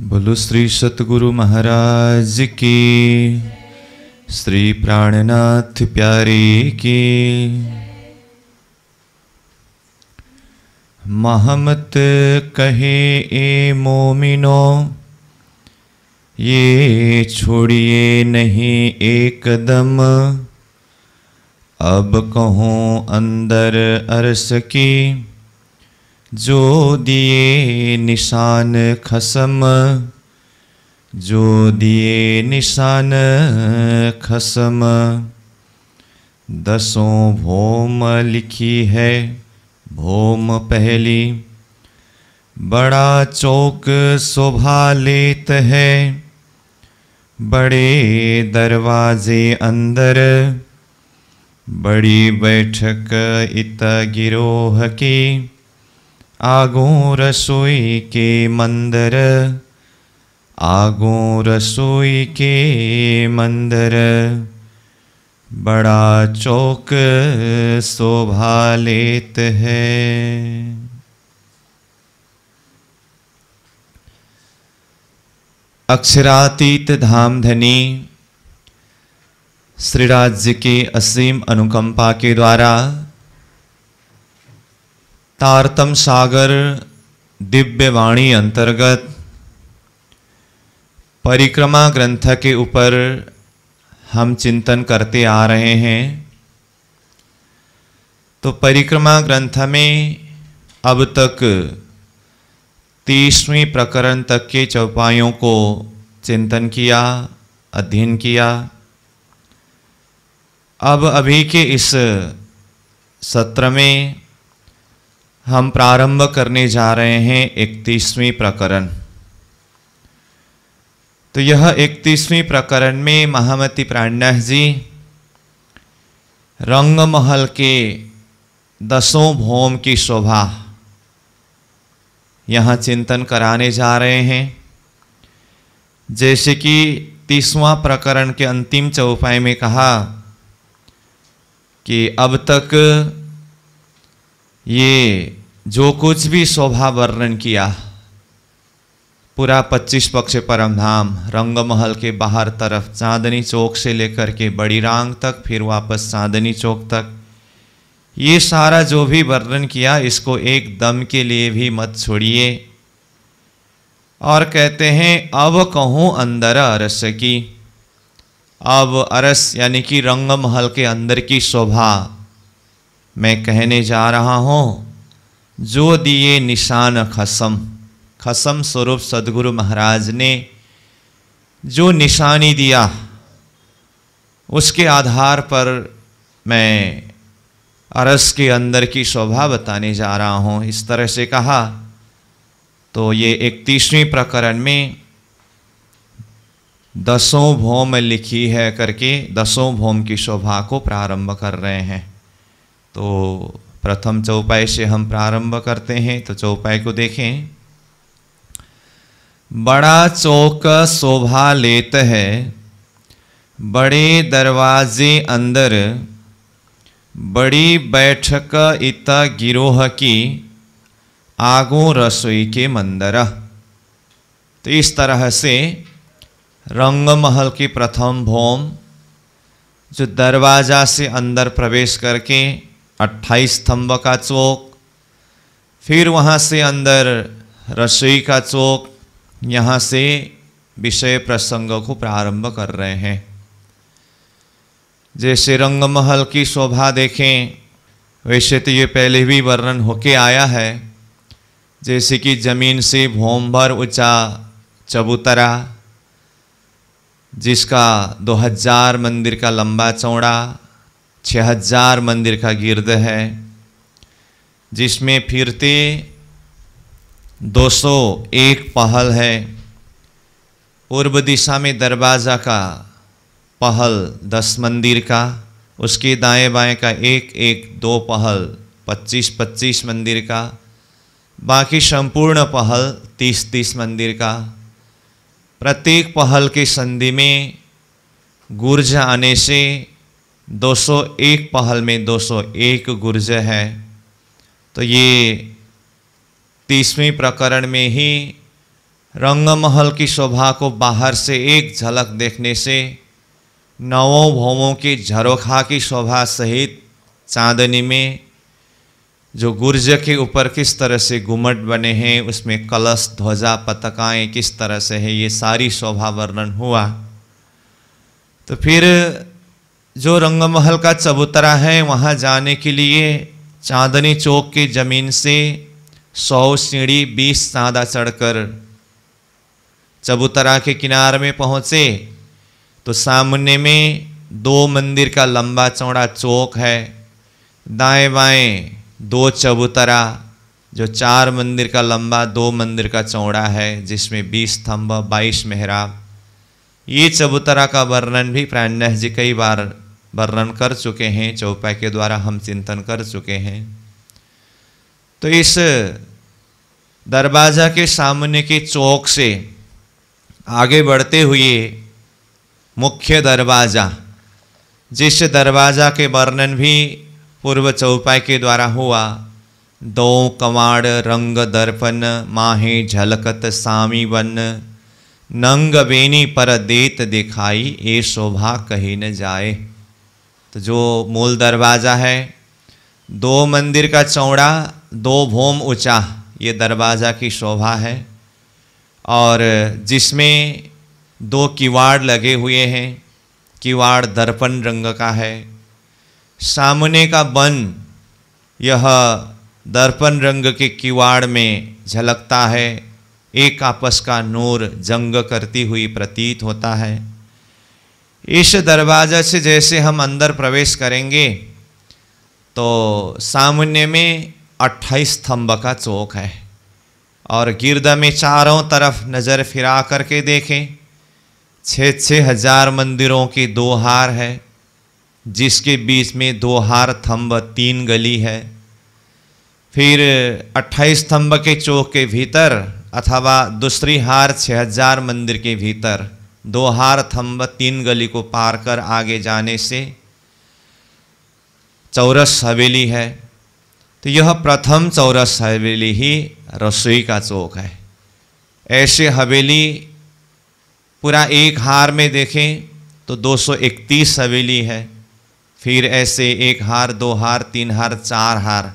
बोलो श्री सतगुरु महाराज की श्री प्राणनाथ प्यारे की महमत कहे ए मोमिनो ये छोड़िए नहीं एकदम अब कहो अंदर अरस की जो दिए निशान खसम जो दिए निशान खसम दसों भोम लिखी है भोम पहली बड़ा चौक शोभा लेत है बड़े दरवाजे अंदर बड़ी बैठक इत गिरोह की आगो रसोई के मंदिर आगो रसोई के मंदिर बड़ा चौक शोभा लेत है अक्षरातीत धाम धनी श्रीराज जी के असीम अनुकंपा के द्वारा तारतम सागर दिव्य वाणी अंतर्गत परिक्रमा ग्रंथ के ऊपर हम चिंतन करते आ रहे हैं तो परिक्रमा ग्रंथ में अब तक तीसवीं प्रकरण तक के चौपाइयों को चिंतन किया अध्ययन किया अब अभी के इस सत्र में हम प्रारंभ करने जा रहे हैं इकतीसवीं प्रकरण तो यह इकतीसवीं प्रकरण में महामती प्राणनाथ जी रंगमहल के दसों भोम की शोभा यहाँ चिंतन कराने जा रहे हैं जैसे कि तीसवां प्रकरण के अंतिम चौपाई में कहा कि अब तक ये जो कुछ भी शोभा वर्णन किया पूरा पच्चीस पक्ष परम धाम रंगमहल के बाहर तरफ चांदनी चौक से लेकर के बड़ी रांग तक फिर वापस चांदनी चौक तक ये सारा जो भी वर्णन किया इसको एक दम के लिए भी मत छोड़िए और कहते हैं अब कहूँ अंदर अरस की अब अरस यानी कि रंगमहल के अंदर की शोभा मैं कहने जा रहा हूँ जो दिए निशान खसम खसम स्वरूप सदगुरु महाराज ने जो निशानी दिया उसके आधार पर मैं अरस के अंदर की शोभा बताने जा रहा हूँ इस तरह से कहा तो ये इकतीसवीं प्रकरण में दसों भौम लिखी है करके दसों भौम की शोभा को प्रारंभ कर रहे हैं तो प्रथम चौपाई से हम प्रारंभ करते हैं तो चौपाई को देखें बड़ा चौक शोभा लेत है बड़े दरवाजे अंदर बड़ी बैठक इत गिरोह की आगो रसोई के मंदिर तो इस तरह से रंगमहल की प्रथम भौम जो दरवाज़ा से अंदर प्रवेश करके अट्ठाईस स्तंभ का चौक फिर वहाँ से अंदर रसोई का चौक यहाँ से विषय प्रसंग को प्रारंभ कर रहे हैं जैसे रंगमहल की शोभा देखें वैसे तो ये पहले भी वर्णन होके आया है जैसे कि जमीन से भोम भर ऊँचा चबूतरा जिसका 2000 मंदिर का लंबा चौड़ा छः हजार मंदिर का गिर्द है जिसमें फिरते 201 पहल है पूर्व दिशा में दरवाज़ा का पहल दस मंदिर का उसके दाएं बाएं का एक एक दो पहल पच्चीस पच्चीस मंदिर का बाकी संपूर्ण पहल तीस तीस मंदिर का प्रत्येक पहल के संधि में गुर्ज आने से 201 पहल में 201 गुर्जे है तो ये तीसवें प्रकरण में ही रंगमहल की शोभा को बाहर से एक झलक देखने से नवों भवों की झरोखा की शोभा सहित चांदनी में जो गुर्ज के ऊपर किस तरह से घुमट बने हैं उसमें कलश ध्वजा पतकाएँ किस तरह से है ये सारी शोभा वर्णन हुआ तो फिर जो रंगमहल का चबूतरा है वहाँ जाने के लिए चांदनी चौक की ज़मीन से सौ सीढ़ी बीस चाँदा चढ़कर चबूतरा के किनार में पहुँचे तो सामने में दो मंदिर का लंबा चौड़ा चौक है दाएं बाएं दो चबूतरा जो चार मंदिर का लंबा दो मंदिर का चौड़ा है जिसमें बीस स्तंभ बाईस मेहराब ये चबूतरा का वर्णन भी प्राणनाथ जी कई बार वर्णन कर चुके हैं चौपाई के द्वारा हम चिंतन कर चुके हैं तो इस दरवाज़ा के सामने के चौक से आगे बढ़ते हुए मुख्य दरवाज़ा जिस दरवाज़ा के वर्णन भी पूर्व चौपाई के द्वारा हुआ दो कवाड़ रंग दर्पण माहे झलकत सामी वन नंग बेनी पर देत दिखाई ये शोभा कही न जाए तो जो मूल दरवाज़ा है दो मंदिर का चौड़ा दो भोम ऊंचा ये दरवाज़ा की शोभा है और जिसमें दो किवाड़ लगे हुए हैं किवाड़ दर्पण रंग का है सामने का बन यह दर्पण रंग के किवाड़ में झलकता है एक आपस का नूर जंग करती हुई प्रतीत होता है इस दरवाज़ा से जैसे हम अंदर प्रवेश करेंगे तो सामने में अट्ठाईस स्तंभ का चौक है और गिरदा में चारों तरफ नज़र फिरा करके देखें छः छः हज़ार मंदिरों के दो हार है जिसके बीच में दो हार थम्भ तीन गली है फिर अट्ठाईस स्तंभ के चौक के भीतर अथवा दूसरी हार छः हज़ार मंदिर के भीतर दो हार थम्ब तीन गली को पार कर आगे जाने से चौरस हवेली है तो यह प्रथम चौरस हवेली ही रसोई का चौक है ऐसे हवेली पूरा एक हार में देखें तो 231 हवेली है फिर ऐसे एक हार दो हार तीन हार चार हार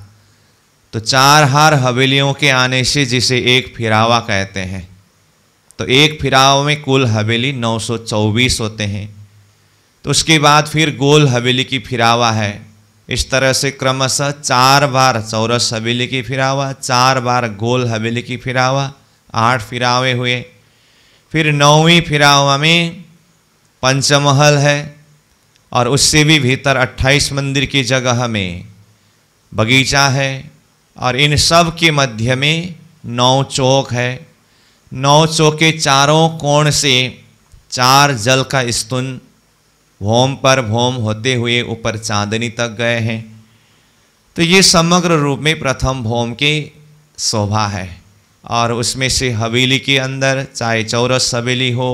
तो चार हार हवेलियों के आने से जिसे एक फिरावा कहते हैं तो एक फिराव में कुल हवेली 924 होते हैं तो उसके बाद फिर गोल हवेली की फिरावा है इस तरह से क्रमशः चार बार चौरस हवेली की फिरावा चार बार गोल हवेली की फिरावा आठ फिरावे हुए फिर नौवीं फिरावा में पंचमहल है और उससे भी भीतर 28 मंदिर की जगह में बगीचा है और इन सब के मध्य में नौ चौक है नौ चौके चारों कोण से चार जल का स्तुन भोम पर भोम होते हुए ऊपर चांदनी तक गए हैं तो ये समग्र रूप में प्रथम भोम की शोभा है और उसमें से हवेली के अंदर चाहे चौरस हवेली हो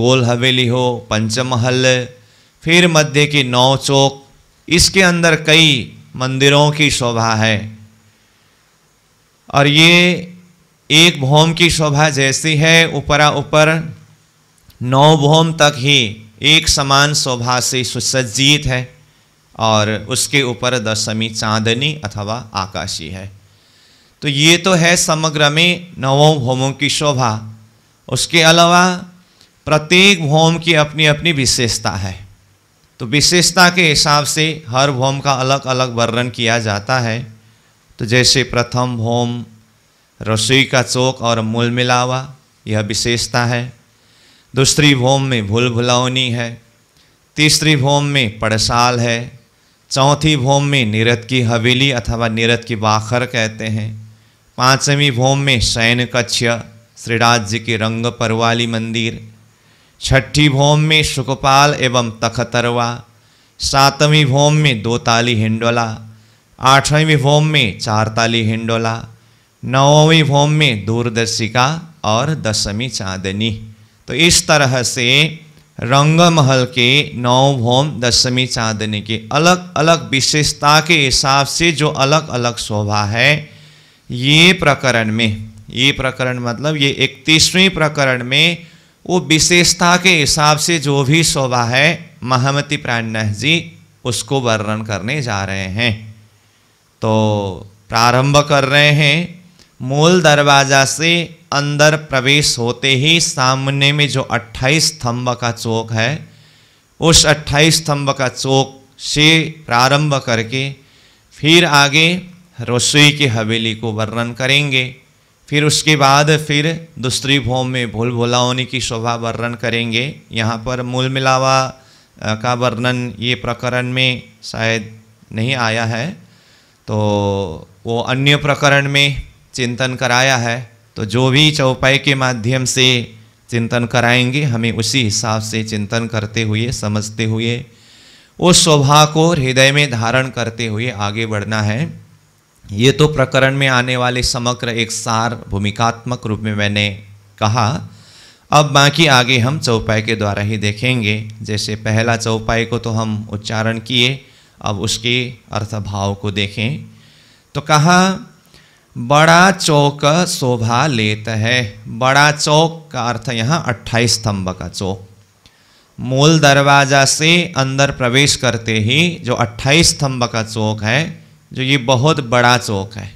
गोल हवेली हो पंचमहल फिर मध्य के नौ चौक इसके अंदर कई मंदिरों की शोभा है और ये एक भौम की शोभा जैसी है ऊपरा ऊपर नौ भौम तक ही एक समान शोभा से सुसज्जित है और उसके ऊपर दशमी चांदनी अथवा आकाशी है तो ये तो है समग्र में नवों भौमों की शोभा उसके अलावा प्रत्येक भौम की अपनी अपनी विशेषता है तो विशेषता के हिसाब से हर भौम का अलग अलग वर्णन किया जाता है तो जैसे प्रथम भौम रसोई का चौक और मूल मिलावा यह विशेषता है दूसरी भूम में भूल भुलावनी है तीसरी भूम में पड़साल है चौथी भूम में नीरत की हवेली अथवा नीरत की बाखर कहते हैं पाँचवीं भूम में शैन कक्ष श्रीराज जी की रंग परवाली मंदिर छठी भूम में सुखपाल एवं तखतरवा सातवीं भूम में दो ताली हिंडोला आठवीं भूम में चार ताली हिंडोला नौवीं भूम में दूरदर्शिका और दसवीं चांदनी तो इस तरह से रंगमहल के नौ भौम दसवीं चांदनी के अलग अलग विशेषता के हिसाब से जो अलग अलग शोभा है ये प्रकरण में ये प्रकरण मतलब ये इकतीसवीं प्रकरण में वो विशेषता के हिसाब से जो भी शोभा है महामती प्राण जी उसको वर्णन करने जा रहे हैं तो प्रारंभ कर रहे हैं मूल दरवाज़ा से अंदर प्रवेश होते ही सामने में जो 28 स्तंभ का चौक है उस 28 स्तंभ का चौक से प्रारंभ करके फिर आगे रसोई की हवेली को वर्णन करेंगे फिर उसके बाद फिर दूसरी भूम में भूल भोला होने की शोभा वर्णन करेंगे यहाँ पर मूल मिलावा का वर्णन ये प्रकरण में शायद नहीं आया है तो वो अन्य प्रकरण में चिंतन कराया है तो जो भी चौपाई के माध्यम से चिंतन कराएंगे हमें उसी हिसाब से चिंतन करते हुए समझते हुए उस स्वभाव को हृदय में धारण करते हुए आगे बढ़ना है ये तो प्रकरण में आने वाले समग्र एक सार भूमिकात्मक रूप में मैंने कहा अब बाकी आगे हम चौपाई के द्वारा ही देखेंगे जैसे पहला चौपाई को तो हम उच्चारण किए अब उसके अर्थभाव को देखें तो कहा बड़ा चौक शोभा लेत है बड़ा चौक का अर्थ यहाँ अट्ठाईस स्तंभ का चौक मूल दरवाज़ा से अंदर प्रवेश करते ही जो अट्ठाईस स्तंभ का चौक है जो ये बहुत बड़ा चौक है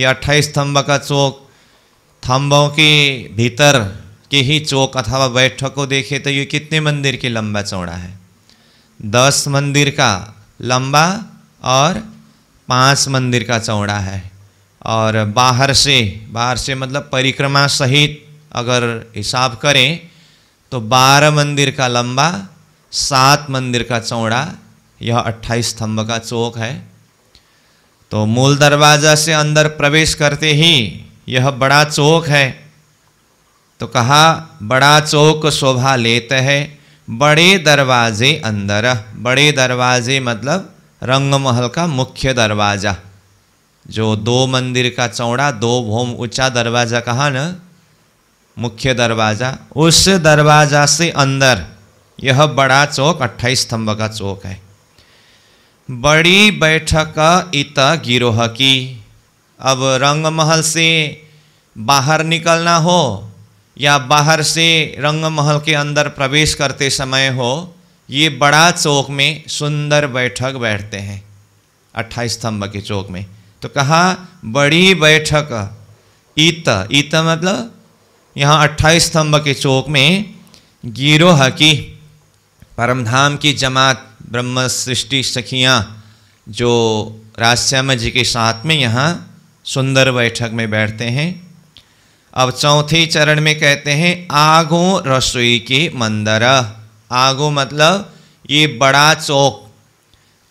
ये अट्ठाईस स्तंभ का चौक थम्भों के भीतर के ही चौक अथवा बैठक को देखे तो ये कितने मंदिर की लंबा चौड़ा है दस मंदिर का लंबा और पांच मंदिर का चौड़ा है और बाहर से बाहर से मतलब परिक्रमा सहित अगर हिसाब करें तो बारह मंदिर का लंबा सात मंदिर का चौड़ा यह अट्ठाईस स्तंभ का चौक है तो मूल दरवाज़ा से अंदर प्रवेश करते ही यह बड़ा चौक है तो कहा बड़ा चौक शोभा लेते हैं बड़े दरवाजे अंदर बड़े दरवाजे मतलब रंगमहल का मुख्य दरवाज़ा जो दो मंदिर का चौड़ा दो भोम ऊंचा दरवाज़ा कहा न मुख्य दरवाज़ा उस दरवाज़ा से अंदर यह बड़ा चौक अट्ठाईस स्तंभ का चौक है बड़ी बैठक इत गिरोह की अब रंगमहल से बाहर निकलना हो या बाहर से रंगमहल के अंदर प्रवेश करते समय हो ये बड़ा चौक में सुंदर बैठक बैठते हैं अट्ठाईस स्तंभ के चौक में तो कहा बड़ी बैठक ईत ईत मतलब यहाँ अट्ठाईस स्तंभ के चौक में गिरोह की परमधाम की जमात ब्रह्म सृष्टि सखियाँ जो राजश्यामा जी के साथ में यहाँ सुंदर बैठक में बैठते हैं अब चौथे चरण में कहते हैं आगो रसोई के मंदिर आगो मतलब ये बड़ा चौक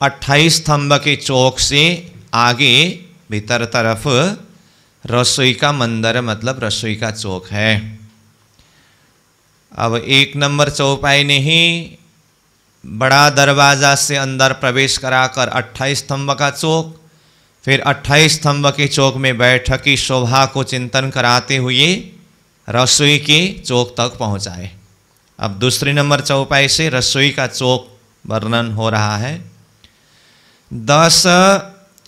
अट्ठाईस स्तंभ के चौक से आगे भीतर तरफ रसोई का मंदिर मतलब रसोई का चौक है अब एक नंबर चौपाई ने ही बड़ा दरवाज़ा से अंदर प्रवेश कराकर अट्ठाईस स्तंभ का चौक फिर अट्ठाईस स्तंभ के चौक में बैठक की शोभा को चिंतन कराते हुए रसोई के चौक तक पहुँचाए अब दूसरी नंबर चौपाई से रसोई का चौक वर्णन हो रहा है दस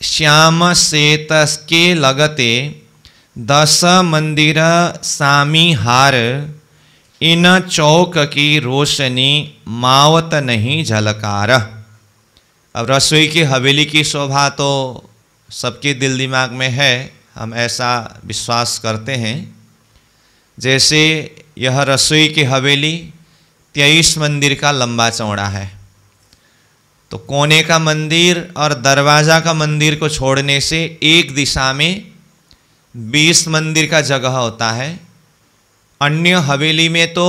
श्याम सेत के लगते दस मंदिर सामी हार इन चौक की रोशनी मावत नहीं झलकार अब रसोई की हवेली की शोभा तो सबके दिल दिमाग में है हम ऐसा विश्वास करते हैं जैसे यह रसोई की हवेली तेईस मंदिर का लंबा चौड़ा है तो कोने का मंदिर और दरवाज़ा का मंदिर को छोड़ने से एक दिशा में बीस मंदिर का जगह होता है अन्य हवेली में तो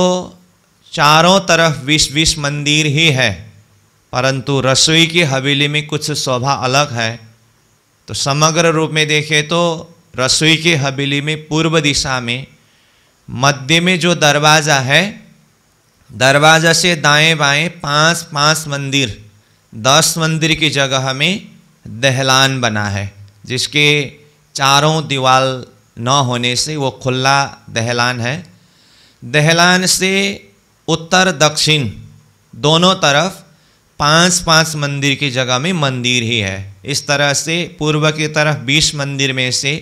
चारों तरफ बीस बीस मंदिर ही है परंतु रसोई की हवेली में कुछ शोभा अलग है तो समग्र रूप में देखें तो रसोई की हवेली में पूर्व दिशा में मध्य में जो दरवाज़ा है दरवाज़ा से दाएं बाएं पांच पांच मंदिर दस मंदिर की जगह में दहलान बना है जिसके चारों दीवार न होने से वो खुला दहलान है दहलान से उत्तर दक्षिण दोनों तरफ पांच पांच मंदिर की जगह में मंदिर ही है इस तरह से पूर्व की तरफ बीस मंदिर में से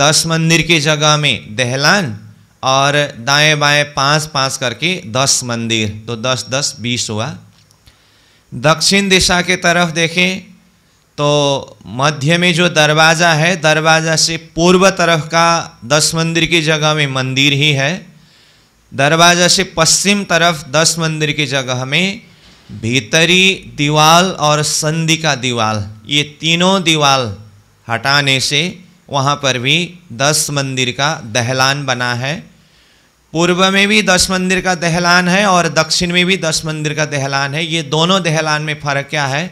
दस मंदिर की जगह में दहलान और दाएं बाएं पांच पांच करके दस मंदिर तो दस दस बीस हुआ दक्षिण दिशा के तरफ देखें तो मध्य में जो दरवाज़ा है दरवाज़ा से पूर्व तरफ का दस मंदिर की जगह में मंदिर ही है दरवाज़ा से पश्चिम तरफ दस मंदिर की जगह में भीतरी दीवाल और संधि का दीवाल ये तीनों दीवाल हटाने से वहाँ पर भी दस मंदिर का दहलान बना है पूर्व में भी दस मंदिर का दहलान है और दक्षिण में भी दस मंदिर का दहलान है ये दोनों दहलान में फ़र्क क्या है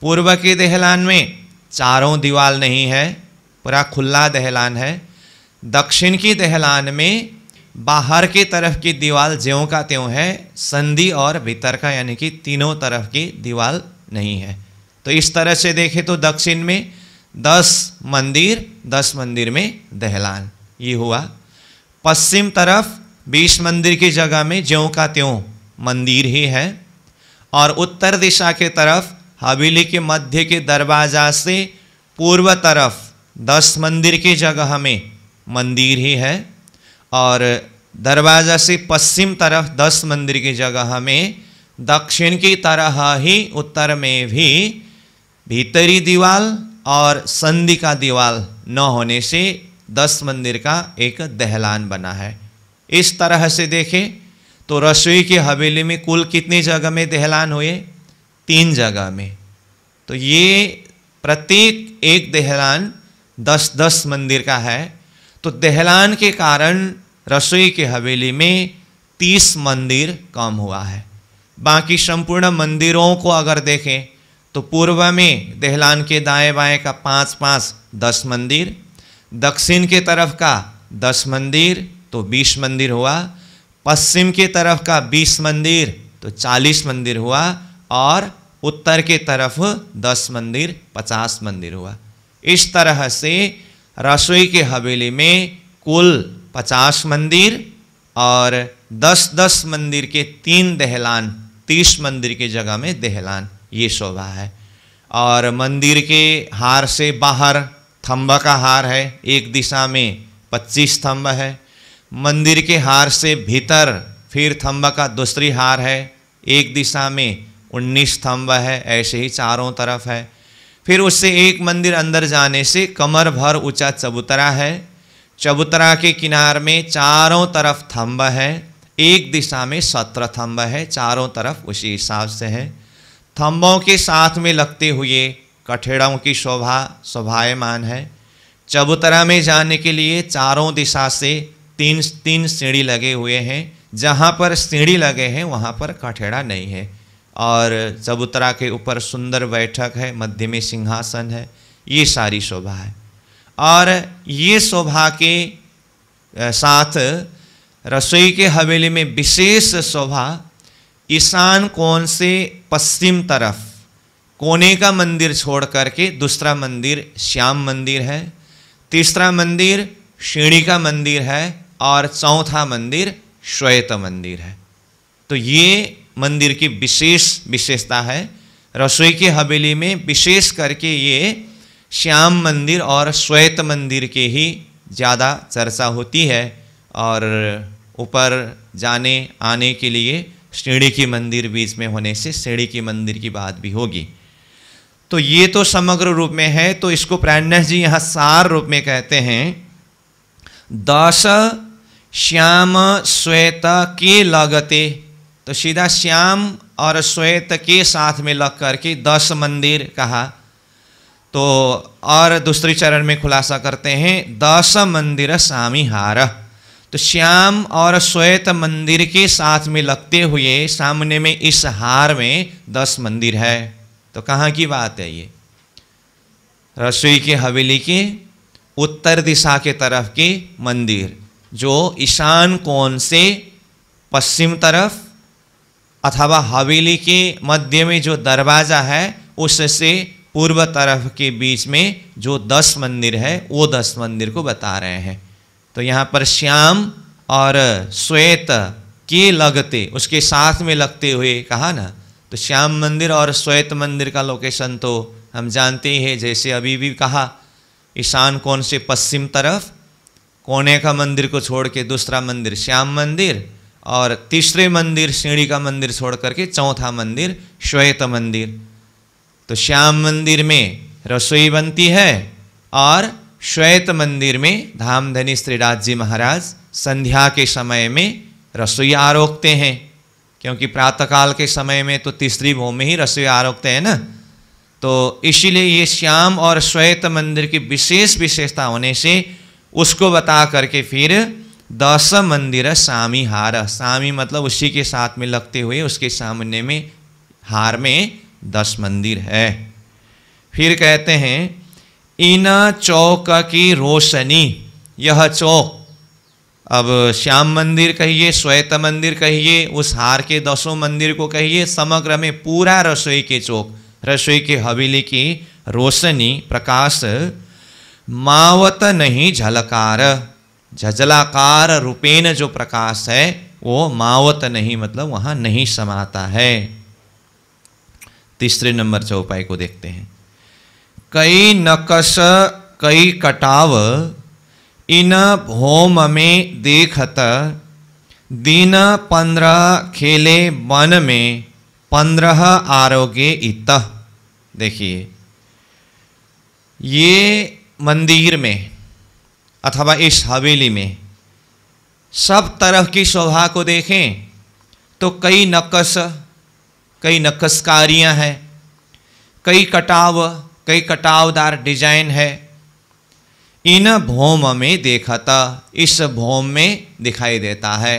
पूर्व के दहलान में चारों दीवाल नहीं है पूरा खुला दहलान है दक्षिण की दहलान में बाहर की तरफ की दीवाल ज्यों का त्यों है संधि और भीतर का यानी कि तीनों तरफ की दीवाल नहीं है तो इस तरह से देखें तो दक्षिण में दस मंदिर दस मंदिर में दहलान ये हुआ पश्चिम तरफ बीस मंदिर की जगह में ज्यों का त्यों मंदिर ही है और उत्तर दिशा के तरफ हवेली के मध्य के दरवाजा से पूर्व तरफ दस मंदिर की जगह में मंदिर ही है और दरवाज़ा से पश्चिम तरफ दस मंदिर की जगह में दक्षिण की तरह ही उत्तर में भी भीतरी दीवाल और संधि का दीवाल न होने से दस मंदिर का एक दहलान बना है इस तरह से देखें तो रसोई की हवेली में कुल कितनी जगह में देहलान हुए तीन जगह में तो ये प्रत्येक एक देहलान दस दस मंदिर का है तो देहलान के कारण रसोई की हवेली में तीस मंदिर कम हुआ है बाकी संपूर्ण मंदिरों को अगर देखें तो पूर्व में देहलान के दाएं बाएं का पाँच पाँच दस मंदिर दक्षिण के तरफ का दस मंदिर तो बीस मंदिर हुआ पश्चिम की तरफ का बीस मंदिर तो चालीस मंदिर हुआ और उत्तर की तरफ दस मंदिर पचास मंदिर हुआ इस तरह से रसोई के हवेली में कुल पचास मंदिर और दस दस मंदिर के तीन दहलान तीस मंदिर की जगह में दहलान ये शोभा है और मंदिर के हार से बाहर थम्बा का हार है एक दिशा में पच्चीस थम्ब है मंदिर के हार से भीतर फिर थम्बा का दूसरी हार है एक दिशा में उन्नीस थम्बा है ऐसे ही चारों तरफ है फिर उससे एक मंदिर अंदर जाने से कमर भर ऊंचा चबूतरा है चबूतरा के किनार में चारों तरफ थम्ब है एक दिशा में सत्रह थम्ब है चारों तरफ उसी हिसाब से है थम्बों के साथ में लगते हुए कठेड़ों की शोभा शोभायमान है चबूतरा में जाने के लिए चारों दिशा से तीन तीन सीढ़ी लगे हुए हैं जहाँ पर सीढ़ी लगे हैं वहाँ पर काठेड़ा नहीं है और चबूतरा के ऊपर सुंदर बैठक है मध्य में सिंहासन है ये सारी शोभा है और ये शोभा के साथ रसोई के हवेली में विशेष शोभा ईशान कोण से पश्चिम तरफ कोने का मंदिर छोड़ करके दूसरा मंदिर श्याम मंदिर है तीसरा मंदिर श्रेणी का मंदिर है और चौथा मंदिर श्वेत मंदिर है तो ये मंदिर की विशेष विशेषता है रसोई की हवेली में विशेष करके ये श्याम मंदिर और श्वेत मंदिर के ही ज़्यादा चर्चा होती है और ऊपर जाने आने के लिए सीढ़ी की मंदिर बीच में होने से सीढ़ी की मंदिर की बात भी होगी तो ये तो समग्र रूप में है तो इसको प्राणस जी यहाँ सार रूप में कहते हैं दस श्याम श्वेत के लगते तो सीधा श्याम और श्वेत के साथ में लग करके दस मंदिर कहा तो और दूसरे चरण में खुलासा करते हैं दस मंदिर हार तो श्याम और श्वेत मंदिर के साथ में लगते हुए सामने में इस हार में दस मंदिर है तो कहाँ की बात है ये रसोई के हवेली के उत्तर दिशा के तरफ के मंदिर जो ईशान कोण से पश्चिम तरफ अथवा हवेली के मध्य में जो दरवाज़ा है उससे पूर्व तरफ के बीच में जो दस मंदिर है वो दस मंदिर को बता रहे हैं तो यहाँ पर श्याम और श्वेत के लगते उसके साथ में लगते हुए कहा ना तो श्याम मंदिर और श्वेत मंदिर का लोकेशन तो हम जानते ही हैं जैसे अभी भी कहा ईशान कौन से पश्चिम तरफ कोने का मंदिर को छोड़ के दूसरा मंदिर श्याम मंदिर और तीसरे मंदिर सीढ़ी का मंदिर छोड़ करके चौथा मंदिर श्वेत मंदिर तो श्याम मंदिर में रसोई बनती है और श्वेत मंदिर में धामधनी श्रीराज जी महाराज संध्या के समय में रसोई आरोकते हैं क्योंकि प्रातःकाल के समय में तो तीसरी भूमि ही रसोई आरोकते हैं ना तो इसीलिए ये श्याम और श्वेत मंदिर की विशेष विशेषता होने से उसको बता करके फिर दस मंदिर सामी हार सामी मतलब उसी के साथ में लगते हुए उसके सामने में हार में दस मंदिर है फिर कहते हैं इन चौक की रोशनी यह चौक अब श्याम मंदिर कहिए श्वेत मंदिर कहिए उस हार के दसों मंदिर को कहिए समग्र में पूरा रसोई के चौक रसोई के हवेली की रोशनी प्रकाश मावत नहीं झलकार झलाकार रूपेण जो प्रकाश है वो मावत नहीं मतलब वहां नहीं समाता है तीसरे नंबर उपाय को देखते हैं कई नकश कई कटाव इन भोम में देखत दिन पंद्रह खेले मन में पंद्रह आरोग्य इत देखिए ये मंदिर में अथवा इस हवेली में सब तरह की शोभा को देखें तो कई नक्स कई नक्सकारियाँ हैं कई कटाव कई कटावदार डिजाइन है इन भौम में देखता इस भौम में दिखाई देता है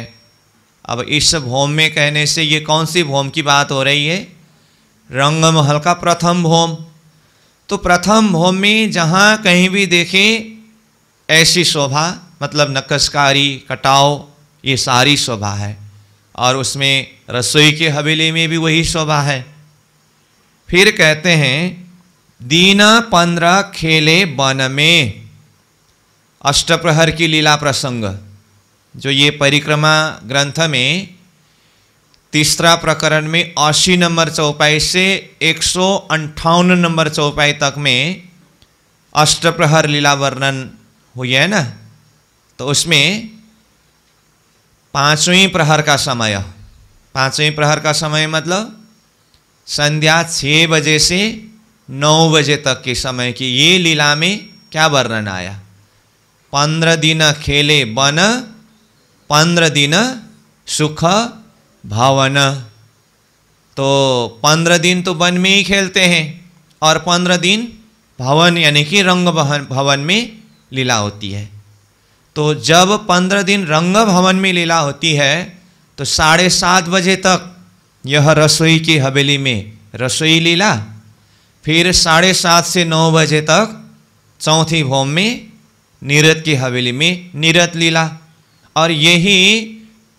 अब इस भौम में कहने से ये कौन सी भौम की बात हो रही है रंगमहल का प्रथम भौम तो प्रथम भूमि जहाँ कहीं भी देखें ऐसी शोभा मतलब नक्शकारी कटाव ये सारी शोभा है और उसमें रसोई के हवेली में भी वही शोभा है फिर कहते हैं दीना पंद्रह खेले वन में अष्टप्रहर की लीला प्रसंग जो ये परिक्रमा ग्रंथ में तीसरा प्रकरण में अस्सी नंबर चौपाई से एक नंबर चौपाई तक में अष्टप्रहर लीला वर्णन हुई है ना तो उसमें पांचवी प्रहर का समय पांचवी प्रहर का समय मतलब संध्या छः बजे से नौ बजे तक के समय की ये लीला में क्या वर्णन आया पंद्रह दिन खेले बन पंद्रह दिन सुख भावना तो पंद्रह दिन तो वन में ही खेलते हैं और पंद्रह दिन भवन यानी कि रंग भवन में लीला होती है तो जब पंद्रह दिन रंग भवन में लीला होती है तो साढ़े सात बजे तक यह रसोई की हवेली में रसोई लीला फिर साढ़े सात से नौ बजे तक चौथी भोम में नीरत की हवेली में नीरत लीला और यही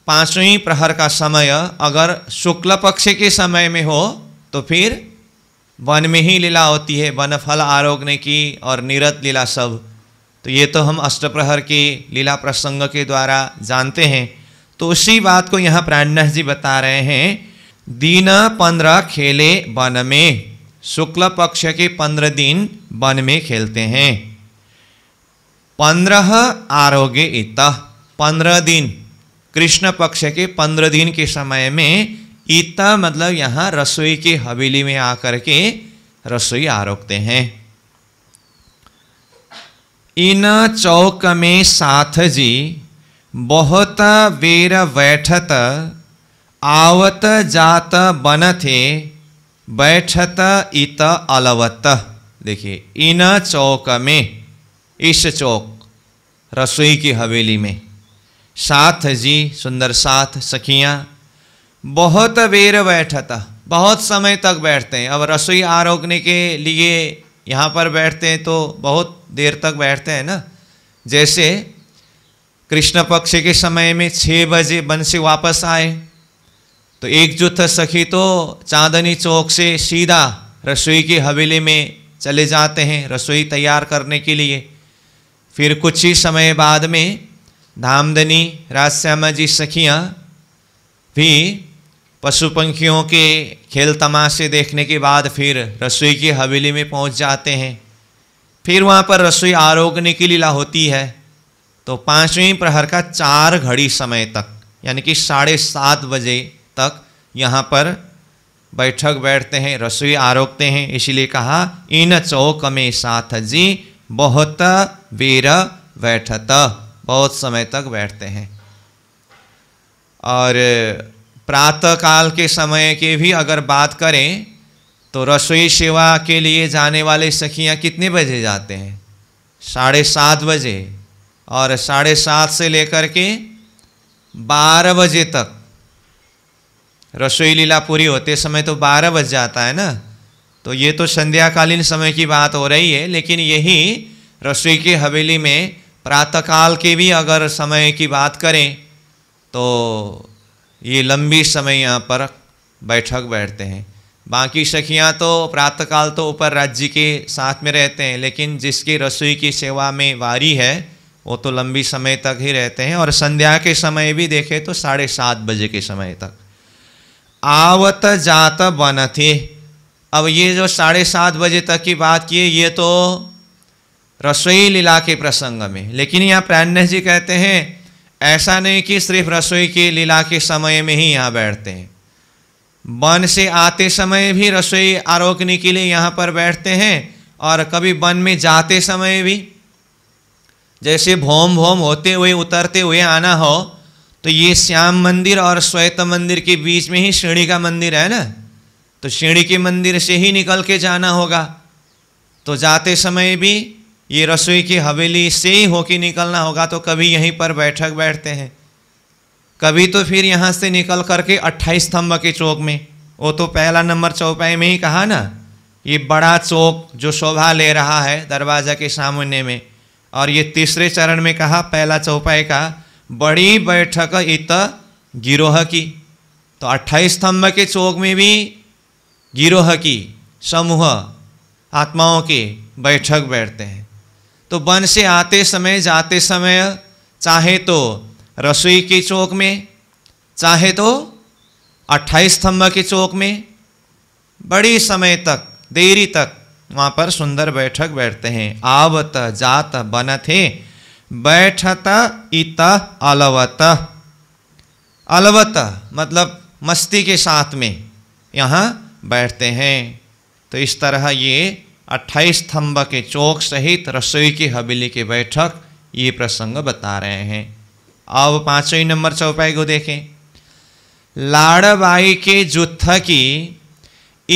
पांचवी प्रहर का समय अगर शुक्ल पक्ष के समय में हो तो फिर वन में ही लीला होती है वन फल आरोग्य की और निरत लीला सब तो ये तो हम अष्ट प्रहर के लीला प्रसंग के द्वारा जानते हैं तो उसी बात को यहाँ प्राण जी बता रहे हैं दिन पंद्रह खेले वन में शुक्ल पक्ष के पंद्रह दिन वन में खेलते हैं पंद्रह आरोग्य इत पंद्रह दिन कृष्ण पक्ष के पंद्रह दिन के समय में इता मतलब यहाँ रसोई के हवेली में आकर के रसोई आरोकते हैं इन चौक में साथ जी बहुत वेर बैठत आवत जात बन थे बैठत इत अलवत देखिए इन चौक में इस चौक रसोई की हवेली में साथ जी सुंदर साथ सखियाँ बहुत वेर बैठता बहुत समय तक बैठते हैं अब रसोई आरोगने के लिए यहाँ पर बैठते हैं तो बहुत देर तक बैठते हैं ना जैसे कृष्ण पक्ष के समय में छः बजे बन से वापस आए तो एकजुट सखी तो चांदनी चौक से सीधा रसोई की हवेली में चले जाते हैं रसोई तैयार करने के लिए फिर कुछ ही समय बाद में धामधनी राजश्यामा जी सखियाँ भी पशु पंखियों के खेल तमाशे देखने के बाद फिर रसोई की हवेली में पहुंच जाते हैं फिर वहाँ पर रसोई आरोगने की लीला होती है तो पाँचवीं प्रहर का चार घड़ी समय तक यानी कि साढ़े सात बजे तक यहाँ पर बैठक बैठते हैं रसोई आरोगते हैं इसीलिए कहा इन चौक में साथ जी बहुत बेर बैठता बहुत समय तक बैठते हैं और प्रातः काल के समय के भी अगर बात करें तो रसोई सेवा के लिए जाने वाले सखियाँ कितने बजे जाते हैं साढ़े सात बजे और साढ़े सात से लेकर के बारह बजे तक रसोई लीला पूरी होते समय तो बारह बज जाता है ना तो ये तो संध्याकालीन समय की बात हो रही है लेकिन यही रसोई की हवेली में प्रातःकाल के भी अगर समय की बात करें तो ये लंबी समय यहाँ पर बैठक बैठते हैं बाकी सखियाँ तो प्रातःकाल तो ऊपर राज्य के साथ में रहते हैं लेकिन जिसकी रसोई की सेवा में वारी है वो तो लंबी समय तक ही रहते हैं और संध्या के समय भी देखें तो साढ़े सात बजे के समय तक आवत जात बन थे अब ये जो साढ़े सात बजे तक की बात की ये तो रसोई लीला के प्रसंग में लेकिन यहाँ प्राण्य जी कहते हैं ऐसा नहीं कि सिर्फ रसोई की लीला के समय में ही यहाँ बैठते हैं वन से आते समय भी रसोई आरोकने के लिए यहाँ पर बैठते हैं और कभी वन में जाते समय भी जैसे भोम भोम होते हुए उतरते हुए आना हो तो ये श्याम मंदिर और श्वेत मंदिर के बीच में ही श्रेणी का मंदिर है ना तो श्रेणी के मंदिर से ही निकल के जाना होगा तो जाते समय भी ये रसोई की हवेली से ही होके निकलना होगा तो कभी यहीं पर बैठक बैठते हैं कभी तो फिर यहाँ से निकल करके अट्ठाईस स्तंभ के चौक में वो तो पहला नंबर चौपाई में ही कहा ना ये बड़ा चौक जो शोभा ले रहा है दरवाज़ा के सामने में और ये तीसरे चरण में कहा पहला चौपाई का बड़ी बैठक इत गिरोह की तो अट्ठाईस स्तंभ के चौक में भी गिरोह की समूह आत्माओं की बैठक बैठते हैं तो वन से आते समय जाते समय चाहे तो रसोई के चौक में चाहे तो अट्ठाईस स्तंभ के चौक में बड़ी समय तक देरी तक वहाँ पर सुंदर बैठक बैठते हैं आवत जात बन थे बैठत इत अलवत अलवत मतलब मस्ती के साथ में यहाँ बैठते हैं तो इस तरह ये अट्ठाईस स्तंभ के चौक सहित रसोई की हवेली की बैठक ये प्रसंग बता रहे हैं अब पाँचवें नंबर चौपाई को देखें लाड़बाई के जुत्थ की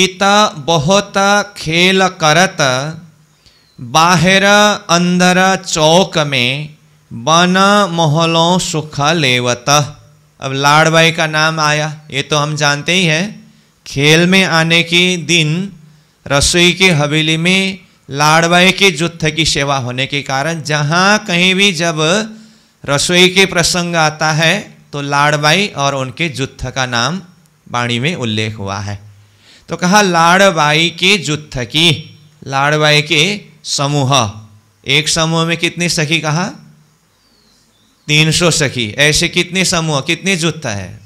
इत बहुत खेल करत बाहर अंदर चौक में बन मोहलों सुख लेवत अब लाड़बाई का नाम आया ये तो हम जानते ही हैं खेल में आने के दिन रसोई की हवेली में लाड़बाई के जुत्थ की सेवा होने के कारण जहाँ कहीं भी जब रसोई के प्रसंग आता है तो लाड़बाई और उनके जुत्थ का नाम वाणी में उल्लेख हुआ है तो कहा लाड़बाई के जुत्थ की लाड़बाई के समूह एक समूह में कितनी सखी कहा तीन सौ सखी ऐसे कितने समूह कितने जुत्थ है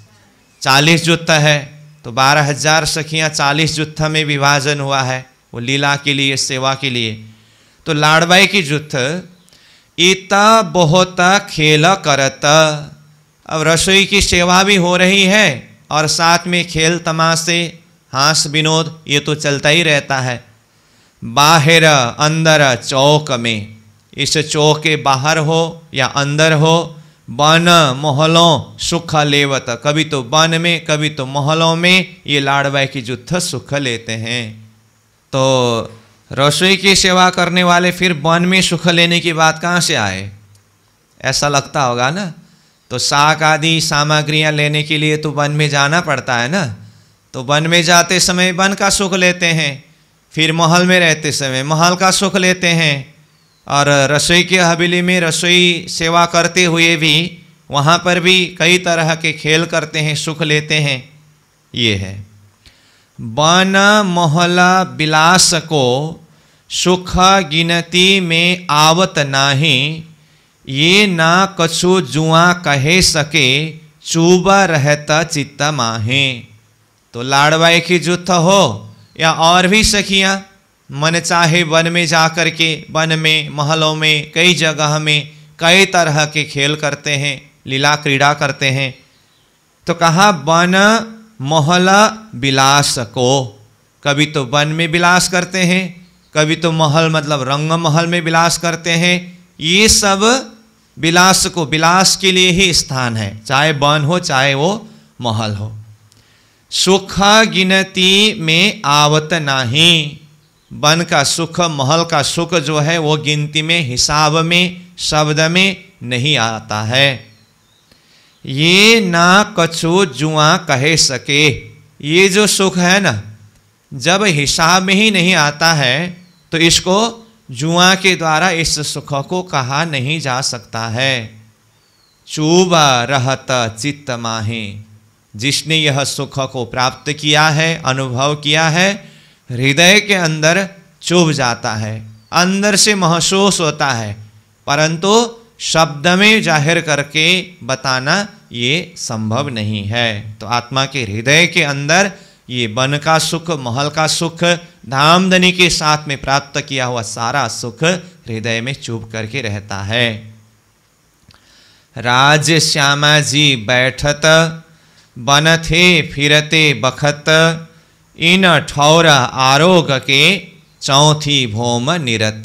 चालीस जुत्थ है तो बारह हजार सखियाँ चालीस जुत्थ में विभाजन हुआ है वो लीला के लिए सेवा के लिए तो लाड़बाई की जुत्थ इत बहुत खेल करत अब रसोई की सेवा भी हो रही है और साथ में खेल तमाशे हास विनोद ये तो चलता ही रहता है बाहर अंदर चौक में इस चौक के बाहर हो या अंदर हो बाना मोहलों सुखा लेवत कभी तो बान में कभी तो मोहलों में ये लाड़वाई की जुत्था सुख लेते हैं तो रसोई की सेवा करने वाले फिर वन में सुख लेने की बात कहाँ से आए ऐसा लगता होगा ना तो साग आदि सामग्रियाँ लेने के लिए तो वन में जाना पड़ता है ना तो वन में जाते समय वन का सुख लेते हैं फिर महल में रहते समय महल का सुख लेते हैं और रसोई के हवेली में रसोई सेवा करते हुए भी वहाँ पर भी कई तरह के खेल करते हैं सुख लेते हैं ये है बन मोहला बिलास को सुख गिनती में आवत नाही ये ना कछु जुआ कहे सके चूबा रहता चित्त माहे तो लाड़वाई की जुत्थ हो या और भी सखियाँ मन चाहे वन में जा कर के वन में महलों में कई जगह में कई तरह के खेल करते हैं लीला क्रीड़ा करते हैं तो कहा वन महल विलास को कभी तो वन में विलास करते हैं कभी तो महल मतलब रंग महल में विलास करते हैं ये सब विलास को विलास के लिए ही स्थान है चाहे वन हो चाहे वो महल हो सुख गिनती में आवत नहीं वन का सुख महल का सुख जो है वो गिनती में हिसाब में शब्द में नहीं आता है ये ना कछु जुआ कहे सके ये जो सुख है ना जब हिसाब में ही नहीं आता है तो इसको जुआ के द्वारा इस सुख को कहा नहीं जा सकता है चूबा रहत चित्त माहे जिसने यह सुख को प्राप्त किया है अनुभव किया है हृदय के अंदर चुभ जाता है अंदर से महसूस होता है परंतु शब्द में जाहिर करके बताना ये संभव नहीं है तो आत्मा के हृदय के अंदर ये वन का सुख महल का सुख धामधनी के साथ में प्राप्त किया हुआ सारा सुख हृदय में चुभ करके रहता है राज श्यामा जी बैठत बन थे फिरते बखत इन ठौर आरोग के चौथी भौम निरत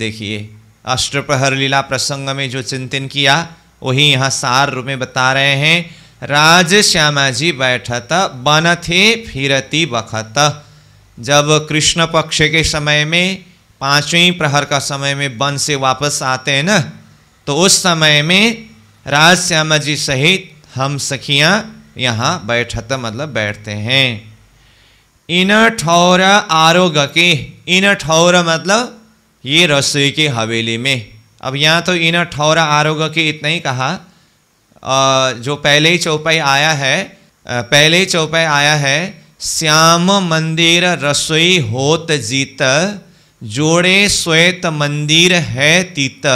देखिए अष्टप्रहर लीला प्रसंग में जो चिंतन किया वही यहाँ सार रूप में बता रहे हैं राज श्यामा जी बैठत बन थे फिरती बखत जब कृष्ण पक्ष के समय में पांचवी प्रहर का समय में वन से वापस आते हैं ना तो उस समय में राज श्यामा जी सहित हम सखियाँ यहाँ बैठत मतलब बैठते हैं इन ठौर आरोग के इन ठौर मतलब ये रसोई के हवेली में अब यहाँ तो इन ठौर आरोग के इतना ही कहा जो पहले ही चौपाई आया है पहले ही चौपाई आया है श्याम मंदिर रसोई होत जीत जोड़े श्वेत मंदिर है तीत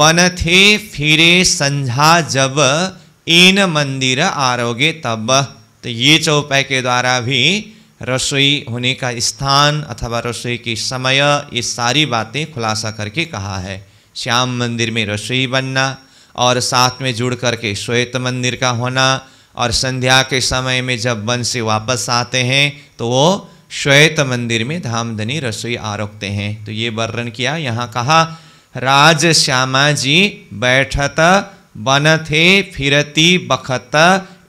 बन थे फिरे संझा जब इन मंदिर आरोगे तब तो ये चौपाई के द्वारा भी रसोई होने का स्थान अथवा रसोई के समय ये सारी बातें खुलासा करके कहा है श्याम मंदिर में रसोई बनना और साथ में जुड़ करके श्वेत मंदिर का होना और संध्या के समय में जब वन से वापस आते हैं तो वो श्वेत मंदिर में धामधनी रसोई आरोपते हैं तो ये वर्णन किया यहाँ कहा राज श्यामा जी बैठत थे फिरती बखत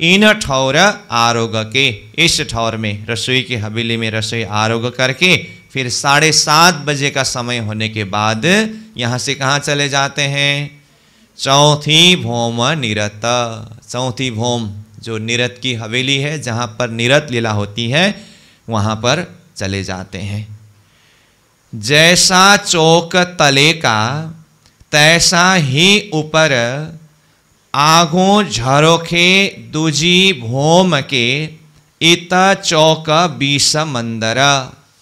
इन ठौर आरोग के इस ठौर में रसोई की हवेली में रसोई आरोग करके फिर साढ़े सात बजे का समय होने के बाद यहाँ से कहाँ चले जाते हैं चौथी भोम निरत चौथी भोम जो निरत की हवेली है जहाँ पर निरत लीला होती है वहाँ पर चले जाते हैं जैसा चौक तले का तैसा ही ऊपर आगो झरोखे दूजी भोम के इता चौक बीस मंदर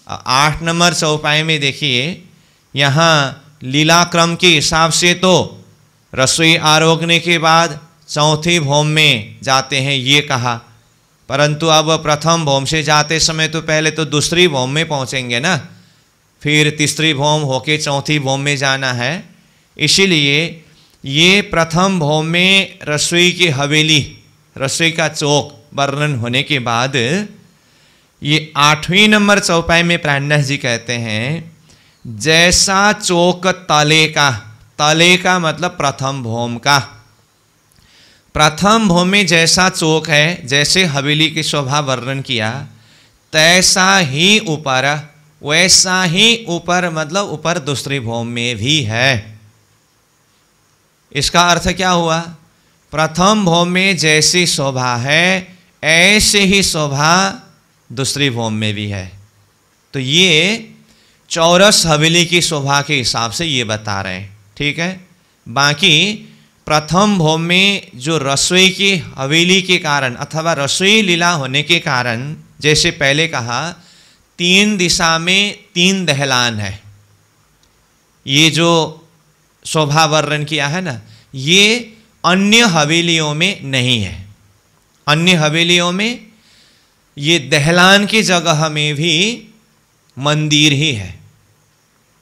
आठ नंबर चौपाई में देखिए यहाँ लीलाक्रम के हिसाब से तो रसोई आरोगने के बाद चौथी भोम में जाते हैं ये कहा परंतु अब प्रथम भोम से जाते समय तो पहले तो दूसरी भोम में पहुँचेंगे ना फिर तीसरी भोम होके चौथी भोम में जाना है इसीलिए ये प्रथम भाव में रसोई की हवेली रसोई का चौक वर्णन होने के बाद ये आठवीं नंबर चौपाई में प्राणनाथ जी कहते हैं जैसा चौक तले का तले का मतलब प्रथम भोम का प्रथम भोम में जैसा चौक है जैसे हवेली की शोभा वर्णन किया तैसा ही ऊपर वैसा ही ऊपर मतलब ऊपर दूसरी भोम में भी है इसका अर्थ क्या हुआ प्रथम भोम में जैसी शोभा है ऐसे ही शोभा दूसरी भोम में भी है तो ये चौरस हवेली की शोभा के हिसाब से ये बता रहे हैं ठीक है बाकी प्रथम भोम में जो रसोई की हवेली के कारण अथवा रसोई लीला होने के कारण जैसे पहले कहा तीन दिशा में तीन दहलान है ये जो शोभा वर्णन किया है ना ये अन्य हवेलियों में नहीं है अन्य हवेलियों में ये दहलान की जगह में भी मंदिर ही है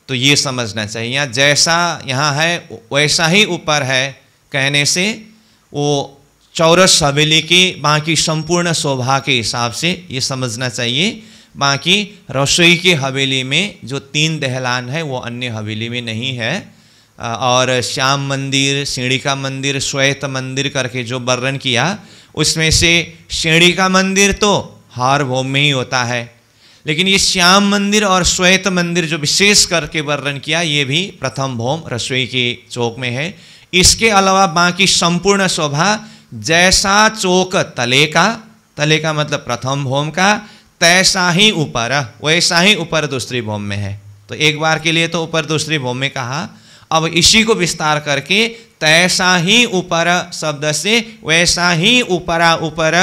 तो ये समझना चाहिए यहाँ जैसा यहाँ है वैसा ही ऊपर है कहने से वो चौरस हवेली की बाकी संपूर्ण शोभा के हिसाब से ये समझना चाहिए बाकी रसोई की हवेली में जो तीन दहलान है वो अन्य हवेली में नहीं है और श्याम मंदिर सीढ़िका मंदिर श्वेत मंदिर करके जो वर्णन किया उसमें से का मंदिर तो हर भोम में ही होता है लेकिन ये श्याम मंदिर और श्वेत मंदिर जो विशेष करके वर्णन किया ये भी प्रथम भोम रसोई के चौक में है इसके अलावा बाकी संपूर्ण शोभा जैसा चौक तले का तले का मतलब प्रथम भोम का तैसा ही ऊपर वैसा ही ऊपर दूसरी भोम में है तो एक बार के लिए तो ऊपर दूसरी भोम में कहा अब इसी को विस्तार करके तैसा ही ऊपर शब्द से वैसा ही ऊपरा ऊपर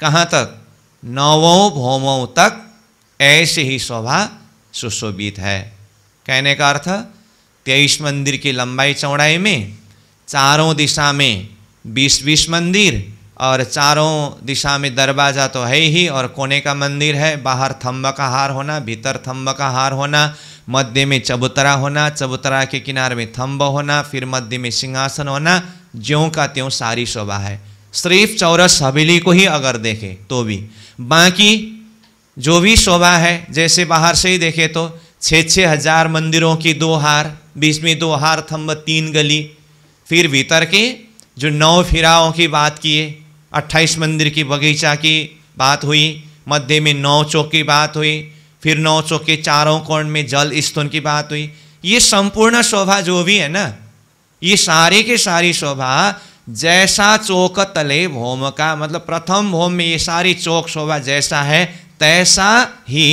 कहाँ तक नवों भौमों तक ऐसे ही शोभा सुशोभित है कहने का अर्थ तेईस मंदिर की लंबाई चौड़ाई में चारों दिशा में बीस बीस मंदिर और चारों दिशा में दरवाज़ा तो है ही और कोने का मंदिर है बाहर थम्ब का हार होना भीतर थम्ब का हार होना मध्य में चबूतरा होना चबूतरा के किनारे में थम्ब होना फिर मध्य में सिंहासन होना ज्यों का त्यों सारी शोभा है सिर्फ चौरस हवेली को ही अगर देखें तो भी बाकी जो भी शोभा है जैसे बाहर से ही देखे तो छः छः हजार मंदिरों की दो हार बीच में दो हार थम्ब तीन गली फिर भीतर के जो नौ फिराओं की बात किए अट्ठाईस मंदिर की बगीचा की बात हुई मध्य में नौ चौक की बात हुई फिर नौ चौके चारों कोण में जल स्तन की बात हुई ये संपूर्ण शोभा जो भी है ना ये सारी के सारी शोभा जैसा चौक तले भोम का मतलब प्रथम भोम में ये सारी चौक शोभा जैसा है तैसा ही